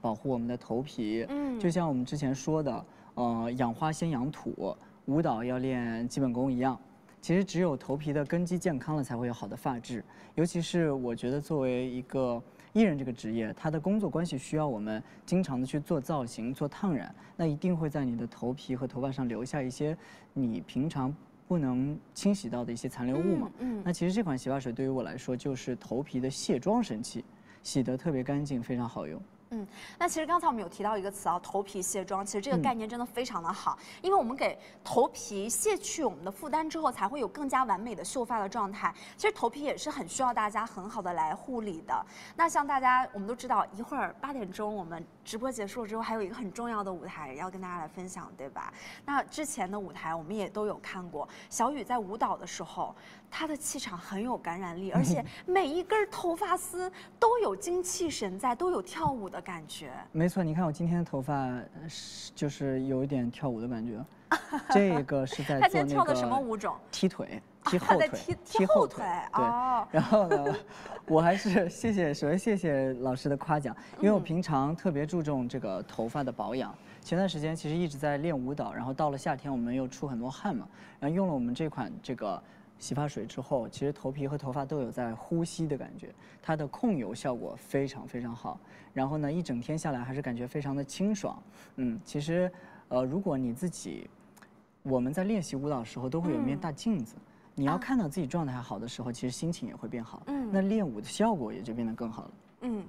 保护我们的头皮，就像我们之前说的，呃，养花先养土，舞蹈要练基本功一样。其实只有头皮的根基健康了，才会有好的发质。尤其是我觉得作为一个艺人这个职业，他的工作关系需要我们经常的去做造型、做烫染，那一定会在你的头皮和头发上留下一些你平常。不能清洗到的一些残留物嘛？嗯，那其实这款洗发水对于我来说就是头皮的卸妆神器，洗得特别干净，非常好用。嗯，那其实刚才我们有提到一个词啊，头皮卸妆。其实这个概念真的非常的好，因为我们给头皮卸去我们的负担之后，才会有更加完美的秀发的状态。其实头皮也是很需要大家很好的来护理的。那像大家，我们都知道，一会儿八点钟我们直播结束了之后，还有一个很重要的舞台要跟大家来分享，对吧？那之前的舞台我们也都有看过，小雨在舞蹈的时候。他的气场很有感染力，<laughs> 而且每一根头发丝都有精气神在，都有跳舞的感觉。没错，你看我今天的头发是就是有一点跳舞的感觉。<laughs> 这个是在做那个什么舞种？<laughs> 踢腿，踢后腿。踢后腿。对。然后呢，我还是谢谢，首先谢谢老师的夸奖，因为我平常特别注重这个头发的保养。前段时间其实一直在练舞蹈，然后到了夏天我们又出很多汗嘛，然后用了我们这款这个。洗发水之后，其实头皮和头发都有在呼吸的感觉，它的控油效果非常非常好。然后呢，一整天下来还是感觉非常的清爽。嗯，其实，呃，如果你自己，我们在练习舞蹈的时候都会有一面大镜子，你要看到自己状态好的时候，其实心情也会变好。嗯，那练舞的效果也就变得更好了。嗯。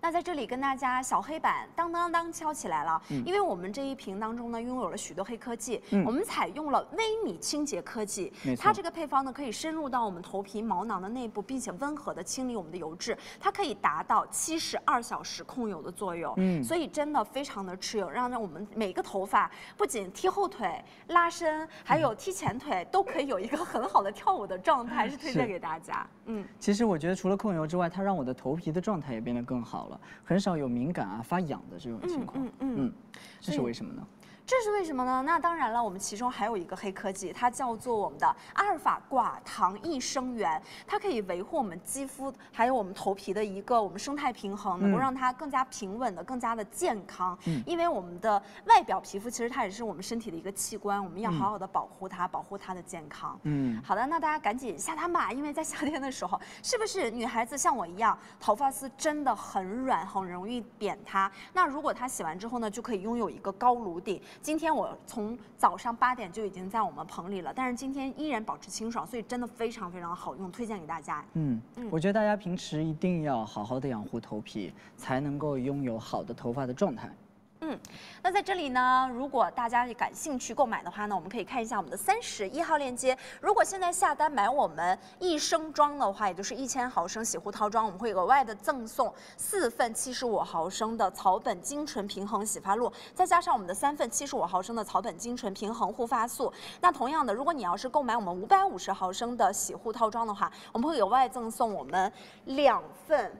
那在这里跟大家小黑板当当当敲起来了，因为我们这一瓶当中呢拥有了许多黑科技，我们采用了微米清洁科技，它这个配方呢可以深入到我们头皮毛囊的内部，并且温和的清理我们的油脂，它可以达到七十二小时控油的作用，嗯，所以真的非常的持久，让让我们每个头发不仅踢后腿拉伸，还有踢前腿都可以有一个很好的跳舞的状态，是推荐给大家，嗯，其实我觉得除了控油之外，它让我的头皮的状态也变得更好。很少有敏感啊、发痒的这种情况，嗯嗯，这是为什么呢？这是为什么呢？那当然了，我们其中还有一个黑科技，它叫做我们的阿尔法寡糖益生元，它可以维护我们肌肤，还有我们头皮的一个我们生态平衡，能够让它更加平稳的，更加的健康。嗯，因为我们的外表皮肤其实它也是我们身体的一个器官，我们要好好的保护它，保护它的健康。嗯，好的，那大家赶紧下单吧，因为在夏天的时候，是不是女孩子像我一样，头发丝真的很软，很容易扁塌？那如果它洗完之后呢，就可以拥有一个高颅顶。今天我从早上八点就已经在我们棚里了，但是今天依然保持清爽，所以真的非常非常的好用，推荐给大家。嗯嗯，我觉得大家平时一定要好好的养护头皮，才能够拥有好的头发的状态。嗯，那在这里呢，如果大家感兴趣购买的话呢，我们可以看一下我们的三十一号链接。如果现在下单买我们一升装的话，也就是一千毫升洗护套装，我们会额外的赠送四份七十五毫升的草本精纯平衡洗发露，再加上我们的三份七十五毫升的草本精纯平衡护发素。那同样的，如果你要是购买我们五百五十毫升的洗护套装的话，我们会额外赠送我们两份。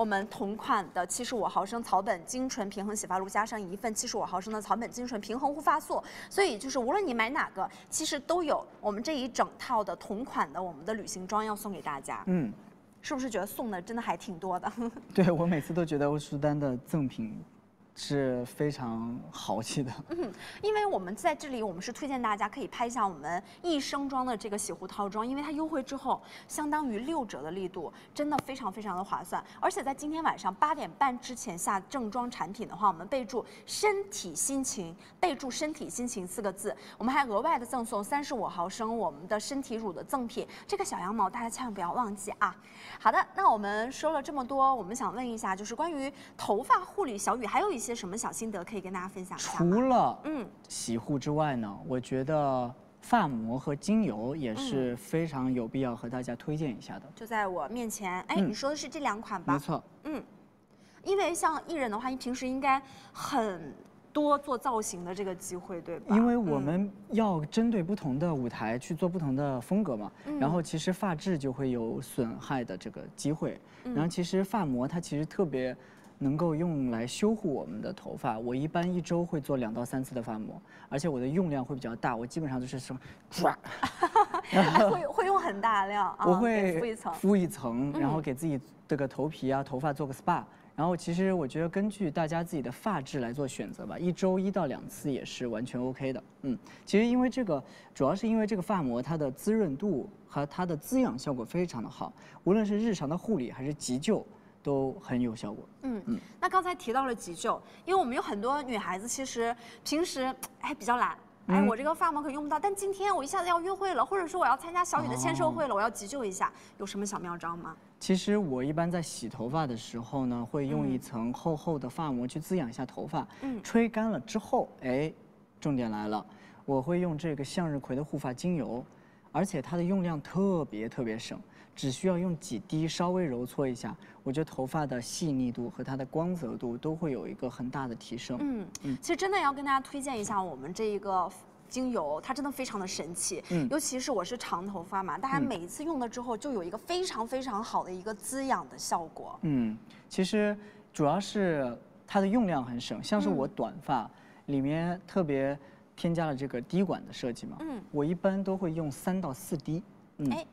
我们同款的七十五毫升草本精纯平衡洗发露，加上一份七十五毫升的草本精纯平衡护发素，所以就是无论你买哪个，其实都有我们这一整套的同款的我们的旅行装要送给大家。嗯，是不是觉得送的真的还挺多的？<laughs> 对我每次都觉得欧舒丹的赠品。是非常豪气的，嗯，因为我们在这里，我们是推荐大家可以拍下我们一升装的这个洗护套装，因为它优惠之后相当于六折的力度，真的非常非常的划算。而且在今天晚上八点半之前下正装产品的话，我们备注身体心情，备注身体心情四个字，我们还额外的赠送三十五毫升我们的身体乳的赠品，这个小羊毛大家千万不要忘记啊。好的，那我们说了这么多，我们想问一下，就是关于头发护理，小雨还有一。一些什么小心得可以跟大家分享一下？除了嗯洗护之外呢，我觉得发膜和精油也是非常有必要和大家推荐一下的。就在我面前，哎，你说的是这两款吧？没错。嗯，因为像艺人的话，你平时应该很多做造型的这个机会，对吧？因为我们要针对不同的舞台去做不同的风格嘛，然后其实发质就会有损害的这个机会。然后其实发膜它其实特别。能够用来修护我们的头发，我一般一周会做两到三次的发膜，而且我的用量会比较大，我基本上就是么抓，<laughs> 会会用很大量啊，我会敷一层，敷一层，然后给自己这个头皮啊、头发做个 SPA。然后其实我觉得根据大家自己的发质来做选择吧，一周一到两次也是完全 OK 的。嗯，其实因为这个主要是因为这个发膜它的滋润度和它的滋养效果非常的好，无论是日常的护理还是急救。都很有效果。嗯嗯。那刚才提到了急救，因为我们有很多女孩子其实平时哎比较懒，哎我这个发膜可用不到。但今天我一下子要约会了，或者说我要参加小雨的签售会了，我要急救一下，有什么小妙招吗？其实我一般在洗头发的时候呢，会用一层厚厚的发膜去滋养一下头发。嗯。吹干了之后，哎，重点来了，我会用这个向日葵的护发精油，而且它的用量特别特别省。只需要用几滴，稍微揉搓一下，我觉得头发的细腻度和它的光泽度都会有一个很大的提升。嗯，其实真的要跟大家推荐一下我们这一个精油，它真的非常的神奇。嗯，尤其是我是长头发嘛，大家每一次用了之后，就有一个非常非常好的一个滋养的效果。嗯，其实主要是它的用量很省，像是我短发，里面特别添加了这个滴管的设计嘛。嗯，我一般都会用三到四滴。哎。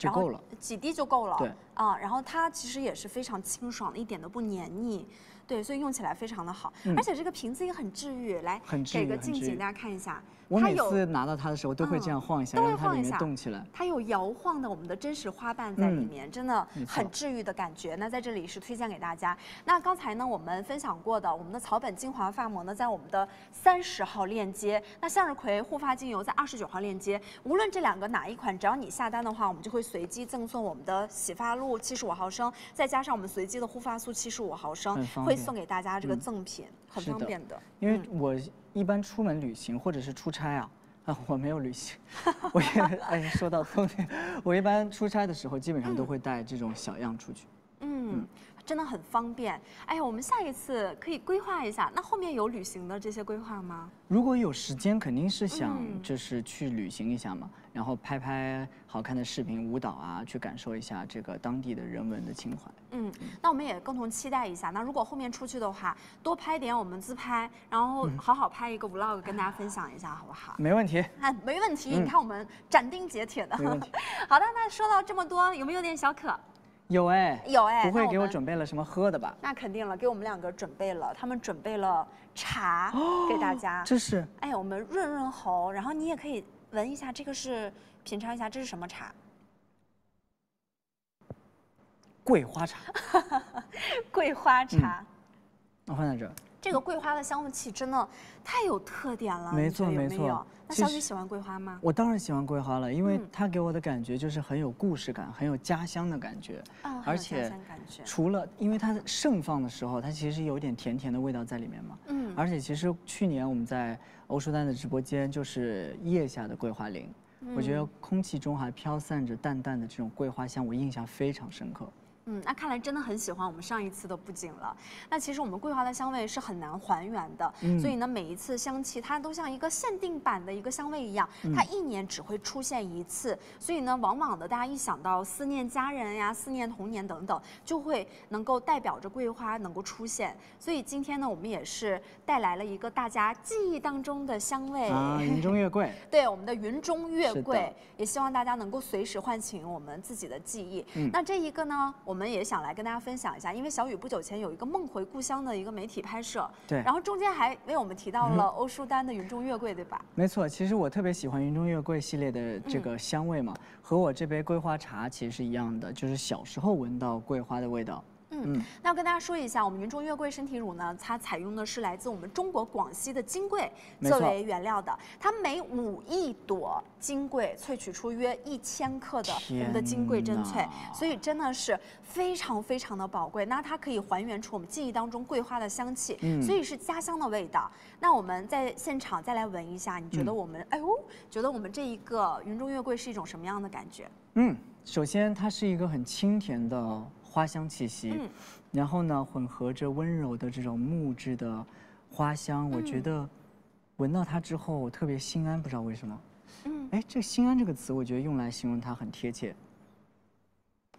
然后几滴就够了，对啊，然后它其实也是非常清爽的，一点都不黏腻，对，所以用起来非常的好，而且这个瓶子也很治愈，来给个近景，大家看一下。我每次拿到它的时候，都会这样晃一下，让它里面动起来。它有摇晃的我们的真实花瓣在里面，真的很治愈的感觉。那在这里是推荐给大家。那刚才呢，我们分享过的我们的草本精华发膜呢，在我们的三十号链接；那向日葵护发精油在二十九号链接。无论这两个哪一款，只要你下单的话，我们就会随机赠送我们的洗发露七十五毫升，再加上我们随机的护发素七十五毫升，会送给大家这个赠品，很方便的。因为我。一般出门旅行或者是出差啊，<laughs> 啊，我没有旅行，<laughs> 我也哎说到冬天，我一般出差的时候基本上都会带这种小样出去，嗯。真的很方便，哎呀，我们下一次可以规划一下。那后面有旅行的这些规划吗？如果有时间，肯定是想就是去旅行一下嘛，然后拍拍好看的视频、舞蹈啊，去感受一下这个当地的人文的情怀。嗯，那我们也共同期待一下。那如果后面出去的话，多拍点我们自拍，然后好好拍一个 vlog，跟大家分享一下，好不好？没问题。啊，<laughs> 没问题。你看我们斩钉截铁的。<laughs> 好的，那说到这么多，有没有点小渴？有哎，有哎，不会给我准备了什么喝的吧？那肯定了，给我们两个准备了，他们准备了茶给大家。这是哎，我们润润喉，然后你也可以闻一下，这个是品尝一下，这是什么茶？桂花茶。<laughs> 桂花茶。我放在这儿。这个桂花的香气真的太有特点了。没错，没错。那小雨喜欢桂花吗？我当然喜欢桂花了，因为它给我的感觉就是很有故事感，很有家乡的感觉，而且除了因为它盛放的时候，它其实有一点甜甜的味道在里面嘛。嗯，而且其实去年我们在欧舒丹的直播间就是腋下的桂花林，我觉得空气中还飘散着淡淡的这种桂花香，我印象非常深刻。嗯，那看来真的很喜欢我们上一次的布景了。那其实我们桂花的香味是很难还原的，所以呢，每一次香气它都像一个限定版的一个香味一样，它一年只会出现一次。所以呢，往往的大家一想到思念家人呀、思念童年等等，就会能够代表着桂花能够出现。所以今天呢，我们也是带来了一个大家记忆当中的香味啊，云中月桂。<laughs> 对，我们的云中月桂，也希望大家能够随时唤醒我们自己的记忆。嗯，那这一个呢，我们。我们也想来跟大家分享一下，因为小雨不久前有一个梦回故乡的一个媒体拍摄，对，然后中间还为我们提到了欧舒丹的云中月桂，对吧？没错，其实我特别喜欢云中月桂系列的这个香味嘛，和我这杯桂花茶其实是一样的，就是小时候闻到桂花的味道。嗯，那跟大家说一下，我们云中月桂身体乳呢，它采用的是来自我们中国广西的金桂作为原料的。它每五亿朵金桂萃取出约一千克的我们的金桂真萃，所以真的是非常非常的宝贵。那它可以还原出我们记忆当中桂花的香气，所以是家乡的味道。那我们在现场再来闻一下，你觉得我们哎呦，觉得我们这一个云中月桂是一种什么样的感觉？嗯，首先它是一个很清甜的。花香气息，然后呢，混合着温柔的这种木质的花香，我觉得闻到它之后，我特别心安，不知道为什么。嗯，哎，这“心安”这个词，我觉得用来形容它很贴切。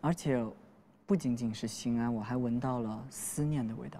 而且不仅仅是心安，我还闻到了思念的味道，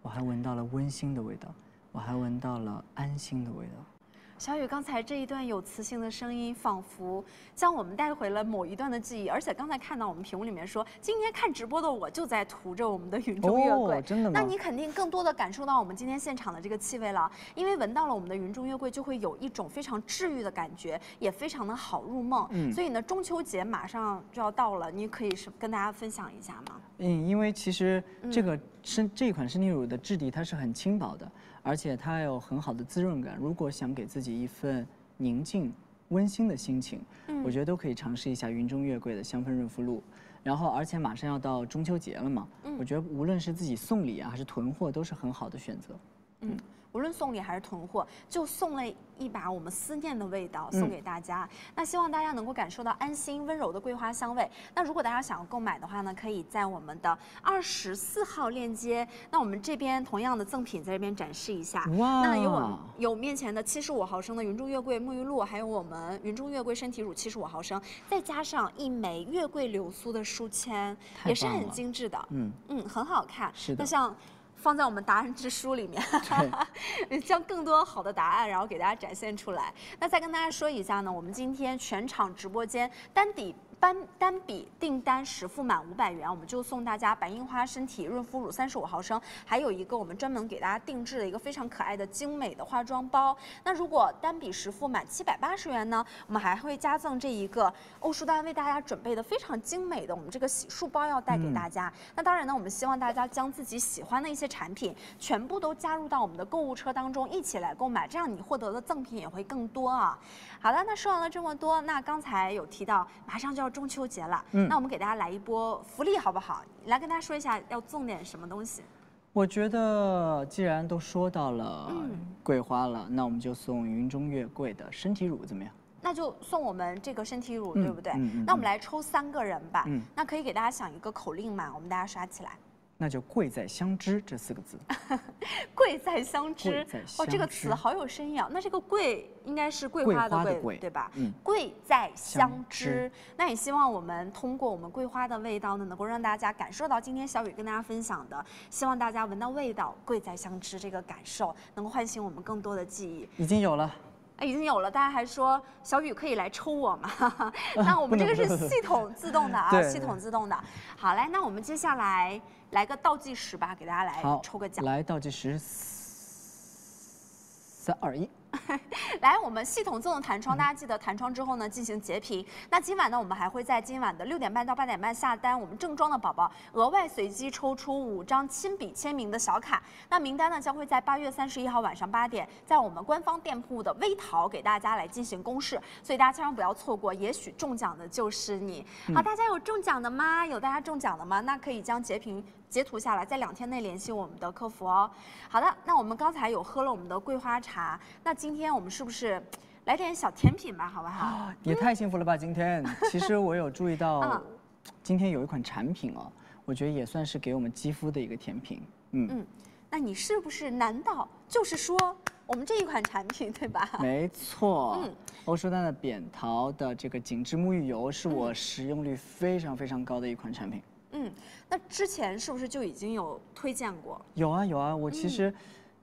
我还闻到了温馨的味道，我还闻到了安心的味道。小雨刚才这一段有磁性的声音，仿佛将我们带回了某一段的记忆。而且刚才看到我们屏幕里面说，今天看直播的我就在涂着我们的云中月桂，真的吗？那你肯定更多的感受到我们今天现场的这个气味了，因为闻到了我们的云中月桂，就会有一种非常治愈的感觉，也非常的好入梦。嗯，所以呢，中秋节马上就要到了，你可以跟大家分享一下吗？嗯，因为其实这个身这一款身体乳的质地它是很轻薄的。而且它有很好的滋润感。如果想给自己一份宁静、温馨的心情，我觉得都可以尝试一下云中月桂的香氛润肤露。然后，而且马上要到中秋节了嘛，我觉得无论是自己送礼啊，还是囤货，都是很好的选择。嗯。无论送礼还是囤货，就送了一把我们思念的味道送给大家。那希望大家能够感受到安心温柔的桂花香味。那如果大家想要购买的话呢，可以在我们的二十四号链接。那我们这边同样的赠品在这边展示一下。哇，那有我有面前的七十五毫升的云中月桂沐浴露，还有我们云中月桂身体乳七十五毫升，再加上一枚月桂流苏的书签，也是很精致的。嗯嗯，很好看。是的，那像。放在我们达人之书里面，将 <laughs> 更多好的答案，然后给大家展现出来。那再跟大家说一下呢，我们今天全场直播间单底。单单笔订单实付满五百元，我们就送大家白樱花身体润肤乳三十五毫升，还有一个我们专门给大家定制的一个非常可爱的精美的化妆包。那如果单笔实付满七百八十元呢，我们还会加赠这一个欧舒丹为大家准备的非常精美的我们这个洗漱包要带给大家。那当然呢，我们希望大家将自己喜欢的一些产品全部都加入到我们的购物车当中一起来购买，这样你获得的赠品也会更多啊。好的，那说完了这么多，那刚才有提到马上就要中秋节了，嗯，那我们给大家来一波福利好不好？来跟大家说一下要送点什么东西。我觉得既然都说到了桂花了，那我们就送云中月桂的身体乳怎么样？那就送我们这个身体乳对不对？那我们来抽三个人吧。那可以给大家想一个口令嘛？我们大家刷起来。那就贵在相知这四个字，<laughs> 贵在相知哦，这个词好有深意啊。那这个贵应该是桂花的贵对吧？嗯，贵在相知。那也希望我们通过我们桂花的味道呢，能够让大家感受到今天小雨跟大家分享的，希望大家闻到味道，贵在相知这个感受，能够唤醒我们更多的记忆。已经有了，哎，已经有了。大家还说小雨可以来抽我吗？<laughs> <laughs> 那我们这个是系统自动的啊，系统自动的。好嘞，那我们接下来。来个倒计时吧，给大家来抽个奖。来倒计时，三二一。<laughs> 来，我们系统自动弹窗，大家记得弹窗之后呢进行截屏。那今晚呢，我们还会在今晚的六点半到八点半下单，我们正装的宝宝额外随机抽出五张亲笔签名的小卡。那名单呢将会在八月三十一号晚上八点，在我们官方店铺的微淘给大家来进行公示，所以大家千万不要错过，也许中奖的就是你。好，大家有中奖的吗？有大家中奖的吗？那可以将截屏。截图下来，在两天内联系我们的客服哦。好的，那我们刚才有喝了我们的桂花茶，那今天我们是不是来点小甜品吧，好不好？也太幸福了吧，今天。其实我有注意到，今天有一款产品哦，我觉得也算是给我们肌肤的一个甜品。嗯嗯，那你是不是？难道就是说我们这一款产品，对吧？没错。嗯，欧舒丹的扁桃的这个紧致沐浴油是我使用率非常非常高的一款产品。嗯，那之前是不是就已经有推荐过？有啊有啊，我其实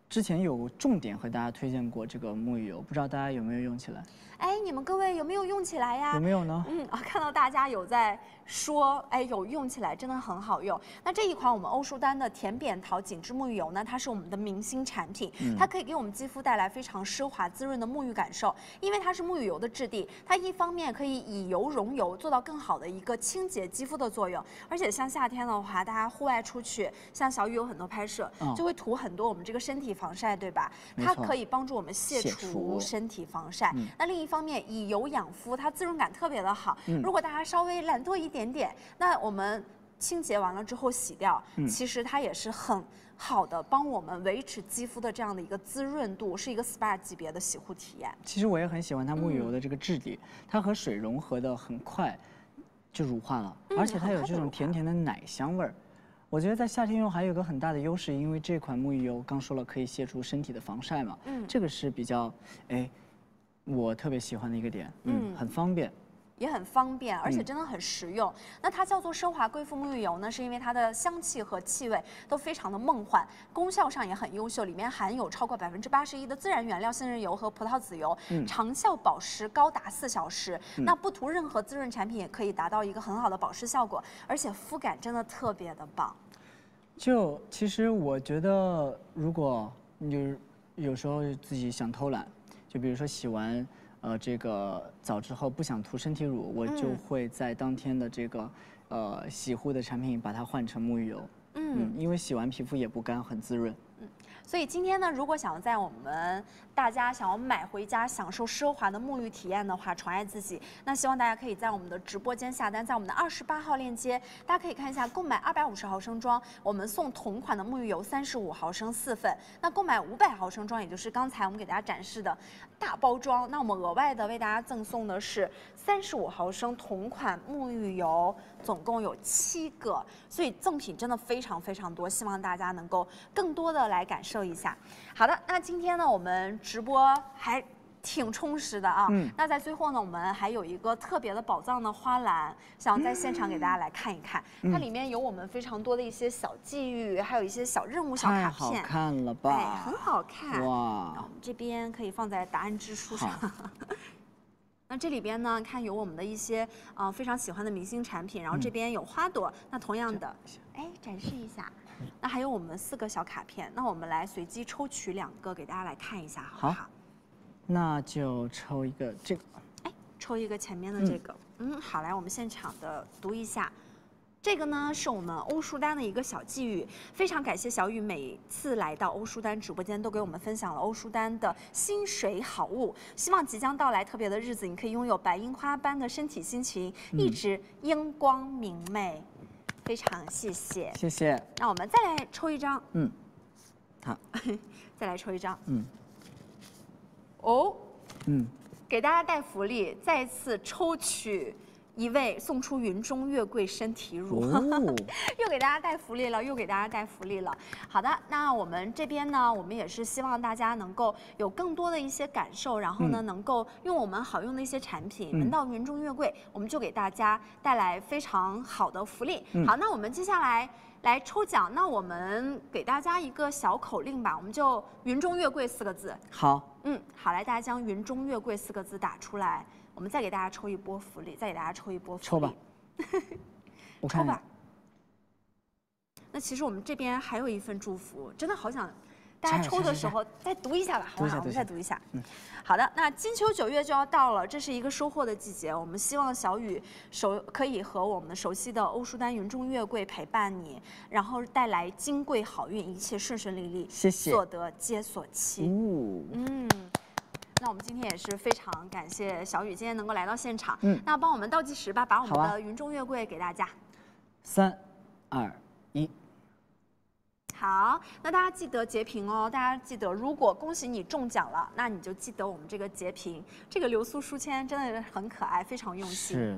之前有重点和大家推荐过这个沐浴油，不知道大家有没有用起来？哎，你们各位有没有用起来呀？有没有呢？嗯啊，看到大家有在。说，哎，有用起来真的很好用。那这一款我们欧舒丹的甜扁桃紧致沐浴油呢，它是我们的明星产品，它可以给我们肌肤带来非常奢华滋润的沐浴感受。因为它是沐浴油的质地，它一方面可以以油溶油，做到更好的一个清洁肌肤的作用。而且像夏天的话，大家户外出去，像小雨有很多拍摄，就会涂很多我们这个身体防晒，对吧？它可以帮助我们卸除身体防晒。那另一方面以油养肤，它滋润感特别的好。如果大家稍微懒惰一点。点点，那我们清洁完了之后洗掉，其实它也是很好的帮我们维持肌肤的这样的一个滋润度，是一个 SPA 级别的洗护体验。其实我也很喜欢它沐浴油的这个质地，它和水融合的很快，就乳化了，而且它有这种甜甜的奶香味儿。我觉得在夏天用还有个很大的优势，因为这款沐浴油刚说了可以卸除身体的防晒嘛，这个是比较哎我特别喜欢的一个点，嗯，很方便。也很方便，而且真的很实用。那它叫做奢华贵妇沐浴油呢，是因为它的香气和气味都非常的梦幻，功效上也很优秀。里面含有超过百分之八十一的自然原料，杏仁油和葡萄籽油，长效保湿高达四小时。那不涂任何滋润产品也可以达到一个很好的保湿效果，而且肤感真的特别的棒。就其实我觉得，如果你有时候自己想偷懒，就比如说洗完。呃，这个早之后不想涂身体乳，我就会在当天的这个，呃，洗护的产品把它换成沐浴油，嗯，因为洗完皮肤也不干，很滋润。所以今天呢，如果想要在我们大家想要买回家享受奢华的沐浴体验的话，宠爱自己，那希望大家可以在我们的直播间下单，在我们的二十八号链接，大家可以看一下，购买二百五十毫升装，我们送同款的沐浴油三十五毫升四份。那购买五百毫升装，也就是刚才我们给大家展示的，大包装，那我们额外的为大家赠送的是三十五毫升同款沐浴油，总共有七个，所以赠品真的非常非常多，希望大家能够更多的来感受。说一下，好的，那今天呢，我们直播还挺充实的啊。嗯。那在最后呢，我们还有一个特别的宝藏的花篮，想在现场给大家来看一看。嗯。它里面有我们非常多的一些小寄语，还有一些小任务、小卡片。好看了吧？对，很好看。哇。我们这边可以放在答案之书上。那这里边呢，看有我们的一些啊非常喜欢的明星产品，然后这边有花朵。那同样的，哎，展示一下。那还有我们四个小卡片，那我们来随机抽取两个给大家来看一下，好不好？那就抽一个这个，哎，抽一个前面的这个，嗯，好，来我们现场的读一下，这个呢是我们欧舒丹的一个小寄语，非常感谢小雨每次来到欧舒丹直播间都给我们分享了欧舒丹的心水好物，希望即将到来特别的日子，你可以拥有白樱花般的身体心情，一直阳光明媚。非常谢谢，谢谢。那我们再来抽一张，嗯，好，<laughs> 再来抽一张，嗯，哦，嗯，给大家带福利，再次抽取。一位送出云中月桂身体乳，<laughs> 又给大家带福利了，又给大家带福利了。好的，那我们这边呢，我们也是希望大家能够有更多的一些感受，然后呢，能够用我们好用的一些产品，闻到云中月桂，我们就给大家带来非常好的福利。好，那我们接下来来抽奖，那我们给大家一个小口令吧，我们就“云中月桂”四个字。好，嗯，好，来大家将“云中月桂”四个字打出来。我们再给大家抽一波福利，再给大家抽一波福利。抽吧，<laughs> 我抽吧。那其实我们这边还有一份祝福，真的好想大家抽的时候再读一下吧，好，我们再读一下。嗯，好的。那金秋九月就要到了，这是一个收获的季节，我们希望小雨熟可以和我们熟悉的欧舒丹云中月桂陪伴你，然后带来金贵好运，一切顺顺利利。谢谢。所得皆所期。哦，嗯。那我们今天也是非常感谢小雨今天能够来到现场，嗯，那帮我们倒计时吧，把我们的云中月桂给大家，三、二、一，好，那大家记得截屏哦，大家记得，如果恭喜你中奖了，那你就记得我们这个截屏，这个流苏书签真的很可爱，非常用心。是。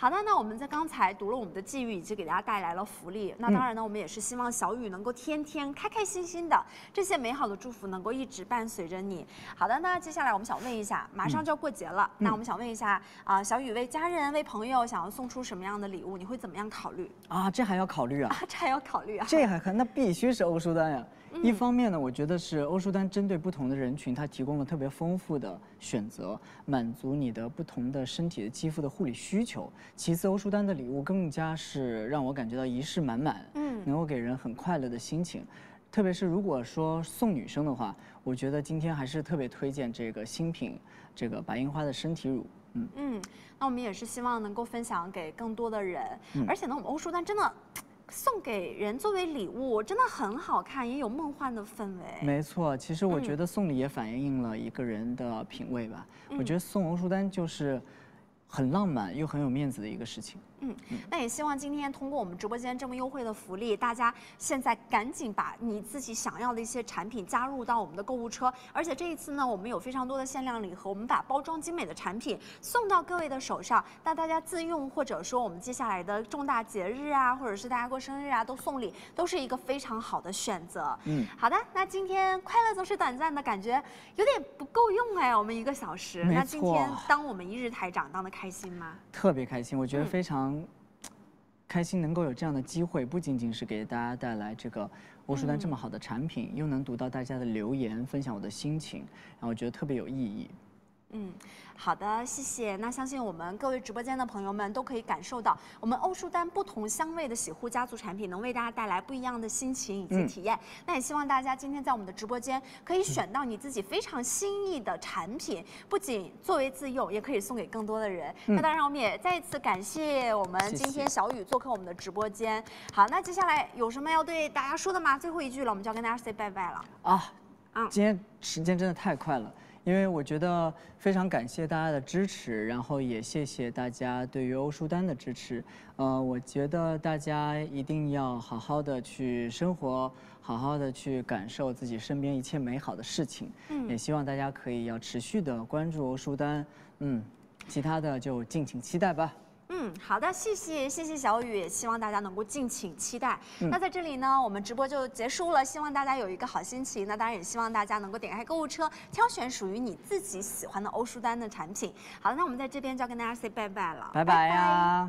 好的，那我们在刚才读了我们的寄语，以及给大家带来了福利。那当然呢，我们也是希望小雨能够天天开开心心的，这些美好的祝福能够一直伴随着你。好的，那接下来我们想问一下，马上就要过节了，那我们想问一下啊，小雨为家人、为朋友想要送出什么样的礼物？你会怎么样考虑？啊，这还要考虑啊，这还要考虑啊，这还看，那必须是欧舒丹呀。一方面呢，我觉得是欧舒丹针对不同的人群，它提供了特别丰富的选择，满足你的不同的身体的肌肤的护理需求。其次，欧舒丹的礼物更加是让我感觉到仪式满满，嗯，能够给人很快乐的心情。特别是如果说送女生的话，我觉得今天还是特别推荐这个新品，这个白樱花的身体乳，嗯嗯。那我们也是希望能够分享给更多的人，而且呢，我们欧舒丹真的。送给人作为礼物，真的很好看，也有梦幻的氛围。没错，其实我觉得送礼也反映了一个人的品味吧。我觉得送欧书丹就是。很浪漫又很有面子的一个事情。嗯，那也希望今天通过我们直播间这么优惠的福利，大家现在赶紧把你自己想要的一些产品加入到我们的购物车。而且这一次呢，我们有非常多的限量礼盒，我们把包装精美的产品送到各位的手上，那大家自用，或者说我们接下来的重大节日啊，或者是大家过生日啊，都送礼都是一个非常好的选择。嗯，好的，那今天快乐总是短暂的，感觉有点不够用哎，我们一个小时。那今天当我们一日台长，当的开。开心吗？特别开心，我觉得非常开心，能够有这样的机会，不仅仅是给大家带来这个欧舒丹这么好的产品，又能读到大家的留言，分享我的心情，然后我觉得特别有意义。嗯，好的，谢谢。那相信我们各位直播间的朋友们都可以感受到，我们欧舒丹不同香味的洗护家族产品能为大家带来不一样的心情以及体验。那也希望大家今天在我们的直播间可以选到你自己非常心仪的产品，不仅作为自用，也可以送给更多的人。那当然，我们也再一次感谢我们今天小雨做客我们的直播间。好，那接下来有什么要对大家说的吗？最后一句了，我们就要跟大家 say 拜拜了。啊，嗯，今天时间真的太快了。因为我觉得非常感谢大家的支持，然后也谢谢大家对于欧舒丹的支持。呃，我觉得大家一定要好好的去生活，好好的去感受自己身边一切美好的事情。嗯，也希望大家可以要持续的关注欧舒丹。嗯，其他的就敬请期待吧。嗯，好的，谢谢，谢谢小雨，也希望大家能够敬请期待。那在这里呢，我们直播就结束了，希望大家有一个好心情。那当然也希望大家能够点开购物车，挑选属于你自己喜欢的欧舒丹的产品。好，那我们在这边就要跟大家 say 拜拜了，拜拜。